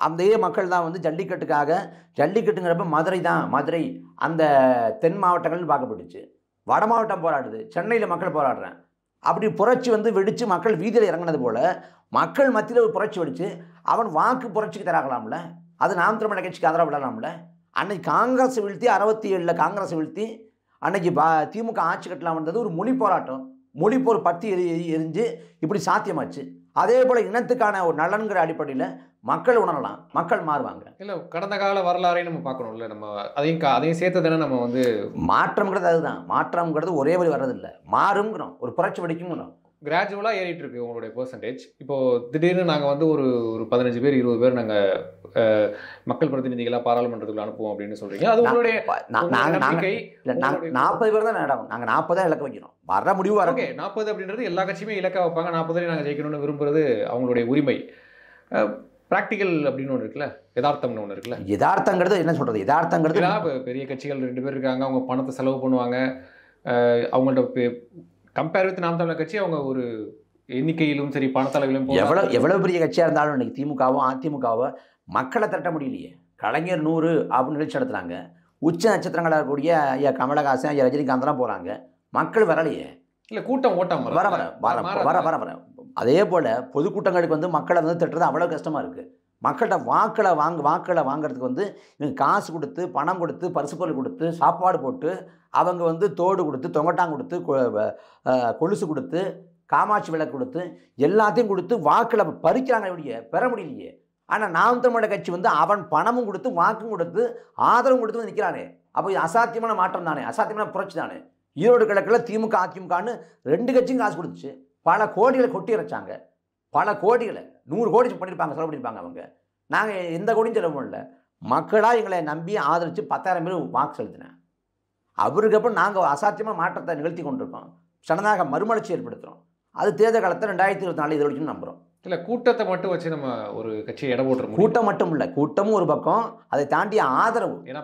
அந்த மக்கள் தான் வந்து ஜல்லிக்கட்டுக்காக ஜல்லிக்கட்டுங்கிறப்ப மதுரை தான் மதுரை அந்த தென் மாவட்டங்கள்னு பார்க்கப்பட்டுச்சு வட மாவட்டம் போராடுது சென்னையில் மக்கள் போராடுறேன் அப்படி புரட்சி வந்து வெடித்து மக்கள் வீதியில் இறங்கினது போல் மக்கள் மத்தியில் ஒரு புரட்சி வெடித்து அவன் வாக்கு புரட்சிக்கு தராகலாம்ல அது நாம் திருமண கட்சிக்கு ஆதரவு விடலாம்ல அன்னைக்கு காங்கிரஸ் வீழ்த்தி அறுபத்தி ஏழில் காங்கிரஸ் வீழ்த்தி அன்னைக்கு பா திமுக ஆட்சி கட்டலாம்ன்றது ஒரு மொழி போராட்டம் மொழி போர் பற்றி எரி எரிஞ்சு இப்படி சாத்தியமாச்சு அதே போல் இனத்துக்கான ஒரு நலன்கிற அடிப்படையில் மக்கள் உணரலாம் மக்கள் மாறுவாங்க இல்லை கடந்த கால வரலாறையும் நம்ம பார்க்கணும் இல்லை நம்ம அதையும் அதையும் சேர்த்து தானே நம்ம வந்து மாற்றம்ங்கிறது அதுதான் மாற்றம்ங்கிறது ஒரே வழி வர்றதில்லை மாறுங்கிறோம் ஒரு புரட்சி வெடிக்குங்கிறோம் கிராஜுவலாக ஏறிட்டு இருக்கு உங்களுடைய பர்சன்டேஜ் இப்போது திடீர்னு நாங்கள் வந்து ஒரு ஒரு பதினஞ்சு பேர் இருபது பேர் நாங்கள் மக்கள் பிரதிநிதிகளாக பாராளுமன்றத்துக்கு அனுப்புவோம் அப்படின்னு சொல்கிறீங்க அது உங்களுடைய நாற்பது பேர் தான் மேடம் நாங்கள் நாற்பது தான் இலக்க வைக்கணும் வர முடிவு வர ஓகே நாற்பது அப்படின்றது எல்லா கட்சியுமே இலக்காக வைப்பாங்க நாற்பதுலேயே நாங்கள் ஜெயிக்கணும்னு விரும்புறது அவங்களுடைய உரிமை ப்ராக்டிக்கல் அப்படின்னு ஒன்று இருக்குல்ல யதார்த்தம்னு ஒன்று இருக்குல்ல யதார்த்தங்கிறது என்ன சொல்கிறது யதார்த்தங்கிறது பெரிய கட்சிகள் ரெண்டு பேர் இருக்காங்க அவங்க பணத்தை செலவு பண்ணுவாங்க அவங்கள்ட்ட கம்பேர் வித் நாம் தமிழர் கட்சி அவங்க ஒரு எண்ணிக்கையிலும் சரி பணத்தளவிலும் எவ்வளோ எவ்வளோ பெரிய கட்சியாக இருந்தாலும் இன்றைக்கி திமுகவோ அதிமுகவோ மக்களை திரட்ட முடியலையே கலைஞர் நூறு அப்படின்னு நிகழ்ச்சி நடத்துகிறாங்க உச்ச நட்சத்திரங்களாக இருக்கக்கூடிய ஐயா கமலஹாசன் ஐயா ரஜினிகாந்த்லாம் போகிறாங்க மக்கள் வரலையே இல்லை கூட்டம் ஓட்டம் வர வர வர வர வர வர அதே போல் பொதுக்கூட்டங்களுக்கு வந்து மக்களை வந்து திட்டுறது அவ்வளோ கஷ்டமாக இருக்குது மக்கள்கிட்ட வாக்களை வாங்க வாக்களை வாங்குறதுக்கு வந்து இவங்க காசு கொடுத்து பணம் கொடுத்து பரிசு பொருள் கொடுத்து சாப்பாடு போட்டு அவங்க வந்து தோடு கொடுத்து தொங்கட்டாங்க கொடுத்து கொலுசு கொடுத்து காமாட்சி விளக்கு கொடுத்து எல்லாத்தையும் கொடுத்து வாக்கில் பறிக்கிறாங்க இப்படியே பெற முடியலையே ஆனால் நாம் தமிழக கட்சி வந்து அவன் பணமும் கொடுத்து வாக்கும் கொடுத்து ஆதரவும் கொடுத்து வந்து நிற்கிறானே அப்போ இது அசாத்தியமான மாற்றம் தானே அசாத்தியமான புரட்சி தானே ஈரோடு கிழக்கில் திமுக அதிமுகன்னு ரெண்டு கட்சியும் காசு கொடுத்துச்சு பல கோடிகளை கொட்டி இறைச்சாங்க பல கோடிகளை நூறு கோடி பண்ணியிருப்பாங்க செலவு பண்ணியிருப்பாங்க அவங்க நாங்கள் எந்த கோடியும் செலவு பண்ணல மக்களாக எங்களை நம்பி ஆதரித்து பத்தாயிரம் பேர் வாக்கு செலுத்தினேன் அவருக்கு அப்புறம் நாங்கள் அசாத்தியமான மாற்றத்தை நிகழ்த்தி கொண்டிருக்கோம் சனதாக மறுமலர்ச்சி ஏற்படுத்துகிறோம் அது தேர்தல் காலத்தில் ரெண்டாயிரத்தி இருபத்தி நாலு இது நம்புகிறோம் இல்ல கூட்டத்தை மட்டும் வச்சு நம்ம ஒரு கட்சியை இட போட்டுருக்கோம் கூட்டம் மட்டும் இல்ல கூட்டமும் ஒரு பக்கம் அதை தாண்டிய ஆதரவு ஏன்னா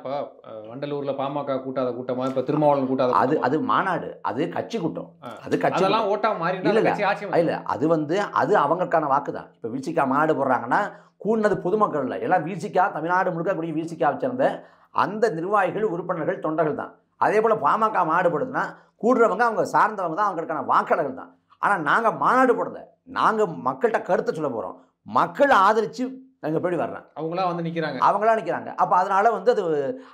வண்டலூர்ல பாமக கூட்டாத கூட்டமா இப்போ திருமாவளம் கூட்டாத அது அது மாநாடு அது கட்சி கூட்டம் அது கட்சி எல்லாம் ஓட்டா மாறி இல்ல அது வந்து அது அவங்களுக்கான வாக்கு தான் இப்போ வீழ்ச்சிக்கா மாநாடு போடுறாங்கன்னா கூடினது பொதுமக்கள் இல்லை எல்லாம் வீழ்ச்சிக்கா தமிழ்நாடு முழுக்க கூடிய வீழ்ச்சிக்கா வச்சிருந்த அந்த நிர்வாகிகள் உறுப்பினர்கள் தொண்டர்கள் தான் அதே போல பாமக மாடுபடுதுன்னா கூடுறவங்க அவங்க சார்ந்தவங்க தான் அவங்களுக்கான வாக்காளர்கள் தான் ஆனால் நாங்கள் மாநாடு போடுறத நாங்கள் மக்கள்கிட்ட கருத்தை சொல்ல போகிறோம் மக்களை ஆதரித்து நாங்கள் எப்படி வர்றோம் அவங்களா வந்து நிற்கிறாங்க அவங்களா நிற்கிறாங்க அப்போ அதனால் வந்து அது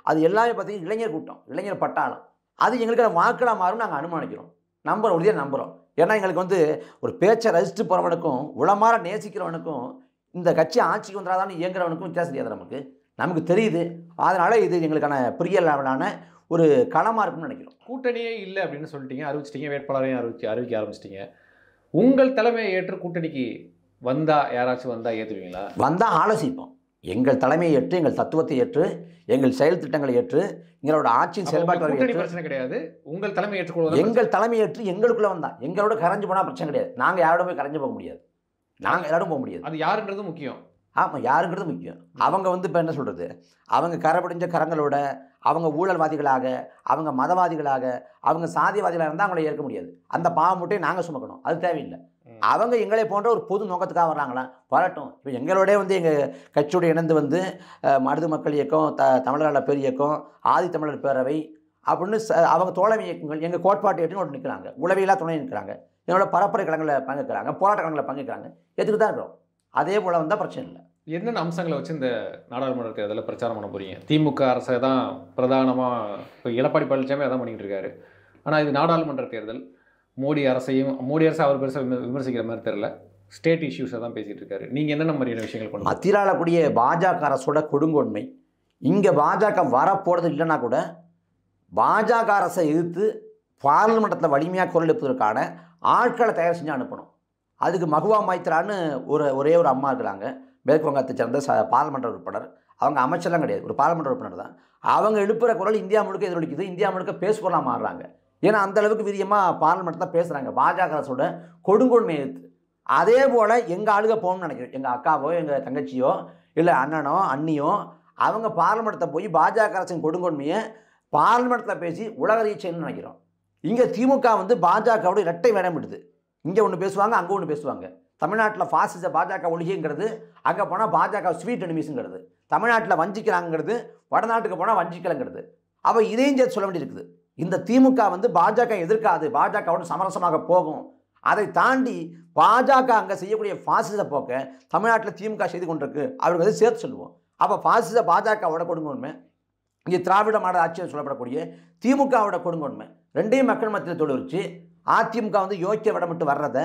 அது எல்லாமே பார்த்தீங்கன்னா இளைஞர் கூட்டம் இளைஞர் பட்டாளம் அது எங்களுக்கு வாக்களாக மாறும் நாங்கள் அனுமானிக்கிறோம் நம்புகிறோம் உறுதியாக நம்புகிறோம் ஏன்னா எங்களுக்கு வந்து ஒரு பேச்சை ரசித்து போகிறவனுக்கும் உளமாற நேசிக்கிறவனுக்கும் இந்த கட்சி ஆட்சிக்கு வந்துடாதான்னு இயங்குறவனுக்கும் வித்தியாசம் தெரியாது நமக்கு நமக்கு தெரியுது அதனால் இது எங்களுக்கான பிரிய லெவலான ஒரு களமாக இருக்கும்னு நினைக்கிறோம் கூட்டணியே இல்லை அப்படின்னு சொல்லிட்டீங்க அறிவிச்சிட்டீங்க வேட்பாளரையும் அறிவிச்சு அறிவிக்க ஆரம்பிச்சிட்டிங்க உங்கள் தலைமையை ஏற்று கூட்டணிக்கு வந்தால் யாராச்சும் வந்தால் ஏற்றுவீங்களா வந்தால் ஆலோசிப்போம் எங்கள் தலைமையை ஏற்று எங்கள் தத்துவத்தை ஏற்று எங்கள் செயல் திட்டங்களை ஏற்று எங்களோட ஆட்சியின் செயல்பாட்டு பிரச்சனை கிடையாது உங்கள் தலைமை ஏற்றுக்கொள்ள எங்கள் தலைமை ஏற்று எங்களுக்குள்ளே வந்தால் எங்களோட கரைஞ்சு போனால் பிரச்சனை கிடையாது நாங்கள் யாரோட போய் கரைஞ்சு போக முடியாது நாங்கள் யாரோடும் போக முடியாது அது யாருன்றது முக்கியம் ஆமாம் யாருங்கிறது முக்கியம் அவங்க வந்து இப்போ என்ன சொல்கிறது அவங்க கரப்படிஞ்ச கரங்களோட அவங்க ஊழல்வாதிகளாக அவங்க மதவாதிகளாக அவங்க சாதிவாதிகளாக இருந்தால் அவங்கள ஏற்க முடியாது அந்த பாவம் மட்டும் நாங்கள் சுமக்கணும் அது தேவையில்லை அவங்க எங்களை போன்ற ஒரு பொது நோக்கத்துக்காக வர்றாங்களா வரட்டும் இப்போ எங்களோட வந்து எங்கள் கட்சியோடு இணைந்து வந்து மருது மக்கள் இயக்கம் த தமிழர்கள பேர் இயக்கம் ஆதி தமிழர் பேரவை அப்படின்னு அவங்க தோழமை இயக்கங்கள் எங்கள் கோட்பாட்டு இயக்கம் ஒன்று நிற்கிறாங்க உளவியெல்லாம் துணை நிற்கிறாங்க என்னோடய பரப்புரை கடங்களில் பங்குக்கிறாங்க போராட்ட கடங்களில் பங்குக்கிறாங்க எதுக்கு தான் இருக்கிறோம் அதே போல் வந்தால் பிரச்சனை இல்லை என்னென்ன அம்சங்களை வச்சு இந்த நாடாளுமன்ற தேர்தலில் பிரச்சாரம் பண்ண போகிறீங்க திமுக அரசை தான் பிரதானமாக இப்போ எடப்பாடி பழனிசாமி அதான் பண்ணிகிட்டு இருக்காரு ஆனால் இது நாடாளுமன்ற தேர்தல் மோடி அரசையும் மோடி அரசு அவர் பெருசாக விமர்சிக்கிற மாதிரி தெரில ஸ்டேட் இஷ்யூஸை தான் பேசிகிட்டு இருக்காரு நீங்கள் என்னென்ன மாதிரியான விஷயங்கள் பண்ணுங்க மத்தியாளக்கூடிய பாஜக அரசோட கொடுங்கோன்மை இங்கே பாஜக வரப்போகிறது இல்லைன்னா கூட பாஜக அரசை எதிர்த்து பாராளுமன்றத்தில் வலிமையாக குரல் எழுப்பதற்கான ஆட்களை தயார் செஞ்சு அனுப்பணும் அதுக்கு மகுவா மைத்ரான்னு ஒரு ஒரே ஒரு அம்மா இருக்கிறாங்க மேற்கு வங்கத்தை சேர்ந்த ச பாராளுமன்ற உறுப்பினர் அவங்க அமைச்சரெலாம் கிடையாது ஒரு பாராளுமன்ற உறுப்பினர் தான் அவங்க எழுப்புகிற குரல் இந்தியா முழுக்க எதிரொலிக்குது இந்தியா முழுக்க பேசுபொருளாக மாறுறாங்க ஏன்னா அந்த அளவுக்கு வீரியமாக பார்லிமெண்ட் தான் பேசுகிறாங்க பாஜக அரசோட கொடுங்கொடுமை எதிர்த்து அதே போல் எங்கள் ஆளுக போகணும்னு நினைக்கிறேன் எங்கள் அக்காவோ எங்கள் தங்கச்சியோ இல்லை அண்ணனோ அண்ணியோ அவங்க பாராளுமன்றத்தை போய் பாஜக அரசின் கொடுங்கோன்மையை பாராளுமன்றத்தில் பேசி உலக ரீச்சைன்னு நினைக்கிறோம் இங்கே திமுக வந்து பாஜகவோட இரட்டை வேடம் விடுது இங்கே ஒன்று பேசுவாங்க அங்கே ஒன்று பேசுவாங்க தமிழ்நாட்டில் ஃபாசிச பாஜக ஒழுகிங்கிறது அங்கே போனால் பாஜக ஸ்வீட் அனிமிஸுங்கிறது தமிழ்நாட்டில் வஞ்சிக்கிறாங்கிறது வடநாட்டுக்கு போனால் வஞ்சிக்கலங்கிறது அவள் இதையும் சேர்த்து சொல்ல வேண்டியிருக்குது இந்த திமுக வந்து பாஜக எதிர்க்காது பாஜகவோட சமரசமாக போகும் அதை தாண்டி பாஜக அங்கே செய்யக்கூடிய ஃபாசிச போக்க தமிழ்நாட்டில் திமுக செய்து கொண்டிருக்கு அவருக்கு வந்து சேர்த்து சொல்லுவோம் அப்போ பாசிச பாஜகவோட கொடுங்கோன்மை இங்கே திராவிட மாடல் ஆட்சியில் சொல்லப்படக்கூடிய திமுகவோட கொடுங்கோன்மை ரெண்டையும் மக்கள் மத்தியில் தொழிற்சி அதிமுக வந்து யோக்கிய விட மட்டும் வர்றதை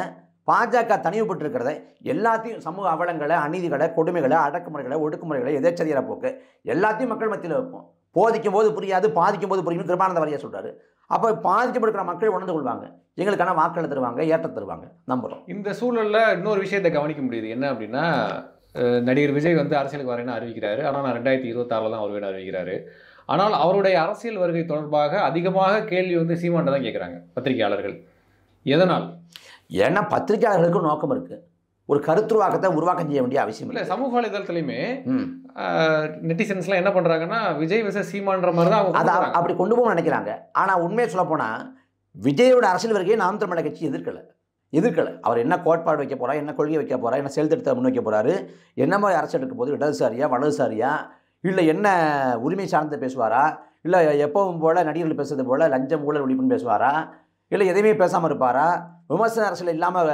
பாஜக தனிவுபட்டிருக்கிறத எல்லாத்தையும் சமூக அவலங்களை அநீதிகளை கொடுமைகளை அடக்குமுறைகளை ஒடுக்குமுறைகளை எதேச்சதிகிற போக்கு எல்லாத்தையும் மக்கள் மத்தியில் வைப்போம் போதிக்கும் போது புரியாது பாதிக்கும் போது புரியும் திருமானந்த வரையா சொல்கிறார் அப்போ பாதிக்கப்படுகிற மக்கள் உணர்ந்து கொள்வாங்க எங்களுக்கான வாக்களை தருவாங்க ஏற்ற தருவாங்க நம்புகிறோம் இந்த சூழலில் இன்னொரு விஷயத்தை கவனிக்க முடியுது என்ன அப்படின்னா நடிகர் விஜய் வந்து அரசியலுக்கு வரேன்னு அறிவிக்கிறாரு ஆனால் நான் ரெண்டாயிரத்தி இருபத்தாறில் தான் அவர் வேணும் அறிவிக்கிறாரு ஆனால் அவருடைய அரசியல் வருகை தொடர்பாக அதிகமாக கேள்வி வந்து சீமான்ட தான் கேட்குறாங்க பத்திரிகையாளர்கள் எதனால் ஏன்னா பத்திரிகையாளர்களுக்கும் நோக்கம் இருக்குது ஒரு கருத்துருவாக்கத்தை உருவாக்கம் செய்ய வேண்டிய அவசியம் இல்லை சமூக வலைதளத்துலையுமே நெட்டிசன்ஸ்லாம் என்ன பண்ணுறாங்கன்னா விஜய் விச சீமான்ற மாதிரி தான் அதை அப்படி கொண்டு போக நினைக்கிறாங்க ஆனால் உண்மையை சொல்லப்போனால் விஜயோட அரசியல் வரைக்கும் நாம் தமிழக கட்சி எதிர்க்கலை எதிர்க்கலை அவர் என்ன கோட்பாடு வைக்க போகிறார் என்ன கொள்கை வைக்க போகிறார் என்ன செயல்திட்டத்தை திட்டத்தை முன்வைக்க போகிறாரு என்ன மாதிரி அரசு எடுக்க போது இடதுசாரியா வலதுசாரியா இல்லை என்ன உரிமை சார்ந்து பேசுவாரா இல்லை எப்பவும் போல் நடிகர்கள் பேசுறது போல் லஞ்சம் ஊழல் ஒழிப்புன்னு பேசுவாரா இல்லை எதையுமே பேசாமல் இருப்பாரா விமர்சன அரசியல் இல்லாமல்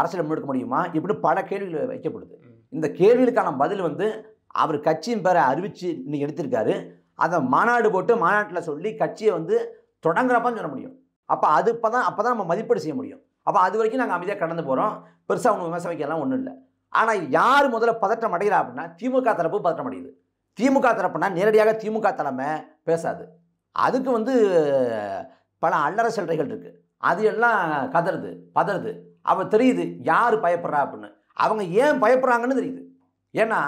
அரசியல் முன்னெடுக்க முடியுமா இப்படின்னு பல கேள்விகள் வைக்கப்படுது இந்த கேள்விகளுக்கான பதில் வந்து அவர் கட்சியின் பேரை அறிவித்து இன்றைக்கி எடுத்திருக்காரு அதை மாநாடு போட்டு மாநாட்டில் சொல்லி கட்சியை வந்து தொடங்குறப்பான்னு சொல்ல முடியும் அப்போ அது இப்போ தான் அப்போ தான் நம்ம மதிப்பீடு செய்ய முடியும் அப்போ அது வரைக்கும் நாங்கள் அமைதியாக கடந்து போகிறோம் பெருசாக அவங்க விமர்சன வைக்கலாம் ஒன்றும் இல்லை ஆனால் யார் முதல்ல பதற்றம் அடைகிறா அப்படின்னா திமுக தரப்பு பதற்றம் அடையுது திமுக தரப்புனா நேரடியாக திமுக தலைமை பேசாது அதுக்கு வந்து பல அல்லற சல்றைகள் இருக்குது அது எல்லாம் கதறுது பதறுது அவள் தெரியுது யார் பயப்படுறா அப்படின்னு அவங்க ஏன் பயப்படுறாங்கன்னு தெரியுது ஏன்னா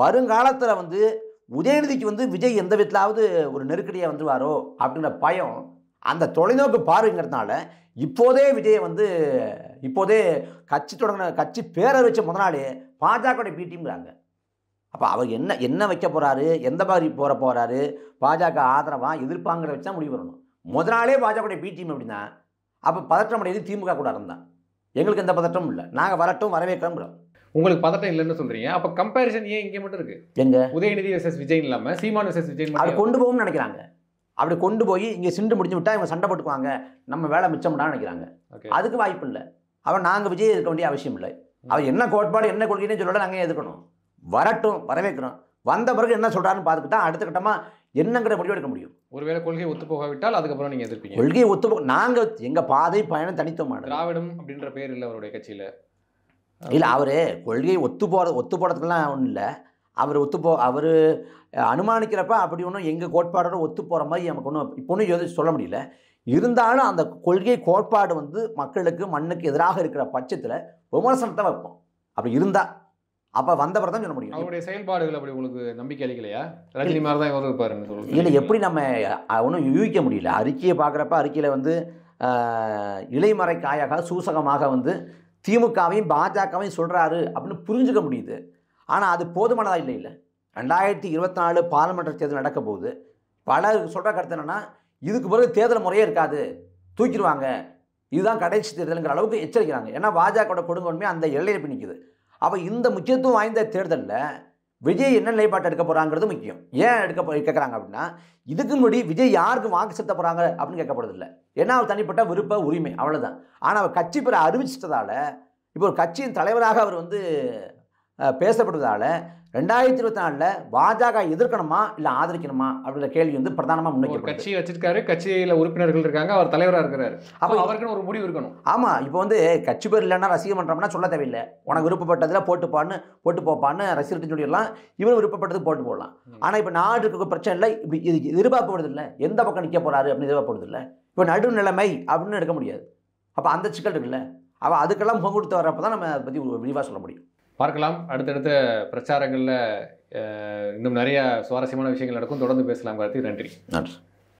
வருங்காலத்தில் வந்து உதயநிதிக்கு வந்து விஜய் எந்த விதத்திலாவது ஒரு நெருக்கடியாக வந்துடுவாரோ அப்படிங்கிற பயம் அந்த தொலைநோக்கு பார்வைங்கிறதுனால இப்போதே விஜயை வந்து இப்போதே கட்சி தொடங்கின கட்சி பேரை வச்ச முத நாள் பாஜகவுடைய அப்போ அவர் என்ன என்ன வைக்க போகிறாரு எந்த மாதிரி போகிற போகிறாரு பாஜக ஆதரவாக எதிர்ப்பாங்கிற வச்சு தான் முடிவு வரணும் முதல் நாளே பாஜகவுடைய பி அப்படின்னா அப்போ பதற்றம் அடையது திமுக கூட இருந்தான் எங்களுக்கு எந்த பதற்றமும் இல்லை நாங்கள் வரட்டும் வரவே கிளம்புறோம் உங்களுக்கு பதட்டம் இல்லைன்னு சொல்றீங்க அப்போ கம்பேரிசன் ஏன் இங்கே மட்டும் இருக்கு எங்க உதயநிதி எஸ் விஜய் இல்லாமல் சீமான் எஸ் விஜய் அப்படி கொண்டு போகும்னு நினைக்கிறாங்க அப்படி கொண்டு போய் இங்கே சிண்டு முடிஞ்சு விட்டா இவங்க சண்டை போட்டுக்குவாங்க நம்ம வேலை மிச்சம் நினைக்கிறாங்க அதுக்கு வாய்ப்பு இல்லை அவன் நாங்கள் விஜய் இருக்க வேண்டிய அவசியம் இல்லை அவன் என்ன கோட்பாடு என்ன கொள்கைன்னு சொல்லலாம் நாங்கள் எதுக்கணும் வரட்டும் வரவேற்கிறோம் வந்த பிறகு என்ன சொல்கிறாருன்னு பார்த்துக்கிட்டா அடுத்த கட்டமாக என்னங்கிற முடிவெடுக்க முடியும் ஒருவேளை கொள்கை ஒத்து போகாவிட்டால் அதுக்கப்புறம் நீங்கள் எதிர்ப்பீங்க கொள்கை ஒத்து போக நாங்கள் எங்கள் பாதை பயணம் தனித்துவமான திராவிடம் அப்படின்ற பேர் இல்லை அவருடைய கட்சியில் இல்லை அவர் கொள்கை ஒத்து போகிற ஒத்து போகிறதுக்கெல்லாம் ஒன்றும் இல்லை அவர் ஒத்து போ அவர் அனுமானிக்கிறப்ப அப்படி ஒன்றும் எங்கள் கோட்பாடோட ஒத்து போகிற மாதிரி நமக்கு ஒன்றும் இப்போ ஒன்றும் சொல்ல முடியல இருந்தாலும் அந்த கொள்கை கோட்பாடு வந்து மக்களுக்கு மண்ணுக்கு எதிராக இருக்கிற பட்சத்தில் விமர்சனத்தை வைப்போம் அப்படி இருந்தால் அப்போ வந்தவர் தான் சொல்ல முடியும் அவருடைய செயல்பாடுகள் அப்படி உங்களுக்கு நம்பிக்கை அளிக்கலையா ரஜினி மாதிரி தான் இருப்பாருன்னு இல்லை எப்படி நம்ம ஒன்றும் யூகிக்க முடியல அறிக்கையை பார்க்குறப்ப அறிக்கையில் வந்து இலைமறை காயாக சூசகமாக வந்து திமுகவையும் பாஜகவையும் சொல்கிறாரு அப்படின்னு புரிஞ்சுக்க முடியுது ஆனால் அது போதுமானதாக இல்லை இல்லை ரெண்டாயிரத்தி இருபத்தி நாலு பாராளுமன்ற தேர்தல் நடக்க போகுது பலர் சொல்கிற கருத்து என்னென்னா இதுக்கு பிறகு தேர்தல் முறையே இருக்காது தூக்கிடுவாங்க இதுதான் கடைசி தேர்தலுங்கிற அளவுக்கு எச்சரிக்கிறாங்க ஏன்னா பாஜகவோட உண்மையாக அந்த எல்லையை போய் அப்போ இந்த முக்கியத்துவம் வாய்ந்த தேர்தலில் விஜய் என்ன நிலைப்பாட்டை எடுக்க போகிறாங்கிறது முக்கியம் ஏன் எடுக்க கேட்குறாங்க அப்படின்னா இதுக்கு முன்னாடி விஜய் யாருக்கு வாக்கு செலுத்த போகிறாங்க அப்படின்னு கேட்கப்படுறது இல்லை ஏன்னா அவர் தனிப்பட்ட விருப்ப உரிமை அவ்வளோதான் ஆனால் அவர் கட்சி பெற அறிவிச்சிட்டதால் இப்போ ஒரு கட்சியின் தலைவராக அவர் வந்து பேசப்படுவதால் ரெண்டாயிரத்தி இருபத்தி நாலில் பாஜக எதிர்க்கணுமா இல்லை ஆதரிக்கணுமா அப்படின்ற கேள்வி வந்து பிரதானமாக முன்வைக்க கட்சி வச்சிருக்காரு கட்சியில் உறுப்பினர்கள் இருக்காங்க அவர் தலைவராக இருக்கிறாரு அப்போ அவருக்குன்னு ஒரு முடிவு இருக்கணும் ஆமாம் இப்போ வந்து கட்சி பேர் இல்லைன்னா ரசிகம் பண்றோம்னா சொல்ல தேவையில்லை உனக்கு விருப்பப்பட்டதில் போட்டுப்பான்னு போட்டு போப்பான்னு ரசிகர்கள் சொல்லிடலாம் இவரும் விருப்பப்பட்டது போட்டு போடலாம் ஆனால் இப்போ நாடு இருக்க பிரச்சனை இல்லை இப்படி இது எதிர்பார்க்கப்படுது இல்லை எந்த பக்கம் நிற்க போகிறாரு அப்படின்னு எதிர்பார்க்கப்படுது இல்லை இப்போ நடுநிலைமை அப்படின்னு எடுக்க முடியாது அப்போ அந்த சிக்கல் இருக்குல்ல அவள் அதுக்கெல்லாம் முகம் கொடுத்து வர்றப்போ தான் நம்ம அதை பற்றி விரிவாக சொல்ல முடியும் பார்க்கலாம் அடுத்தடுத்த பிரச்சாரங்களில் இன்னும் நிறையா சுவாரஸ்யமான விஷயங்கள் நடக்கும் தொடர்ந்து பேசலாம் கார்த்திக் நன்றி நன்றி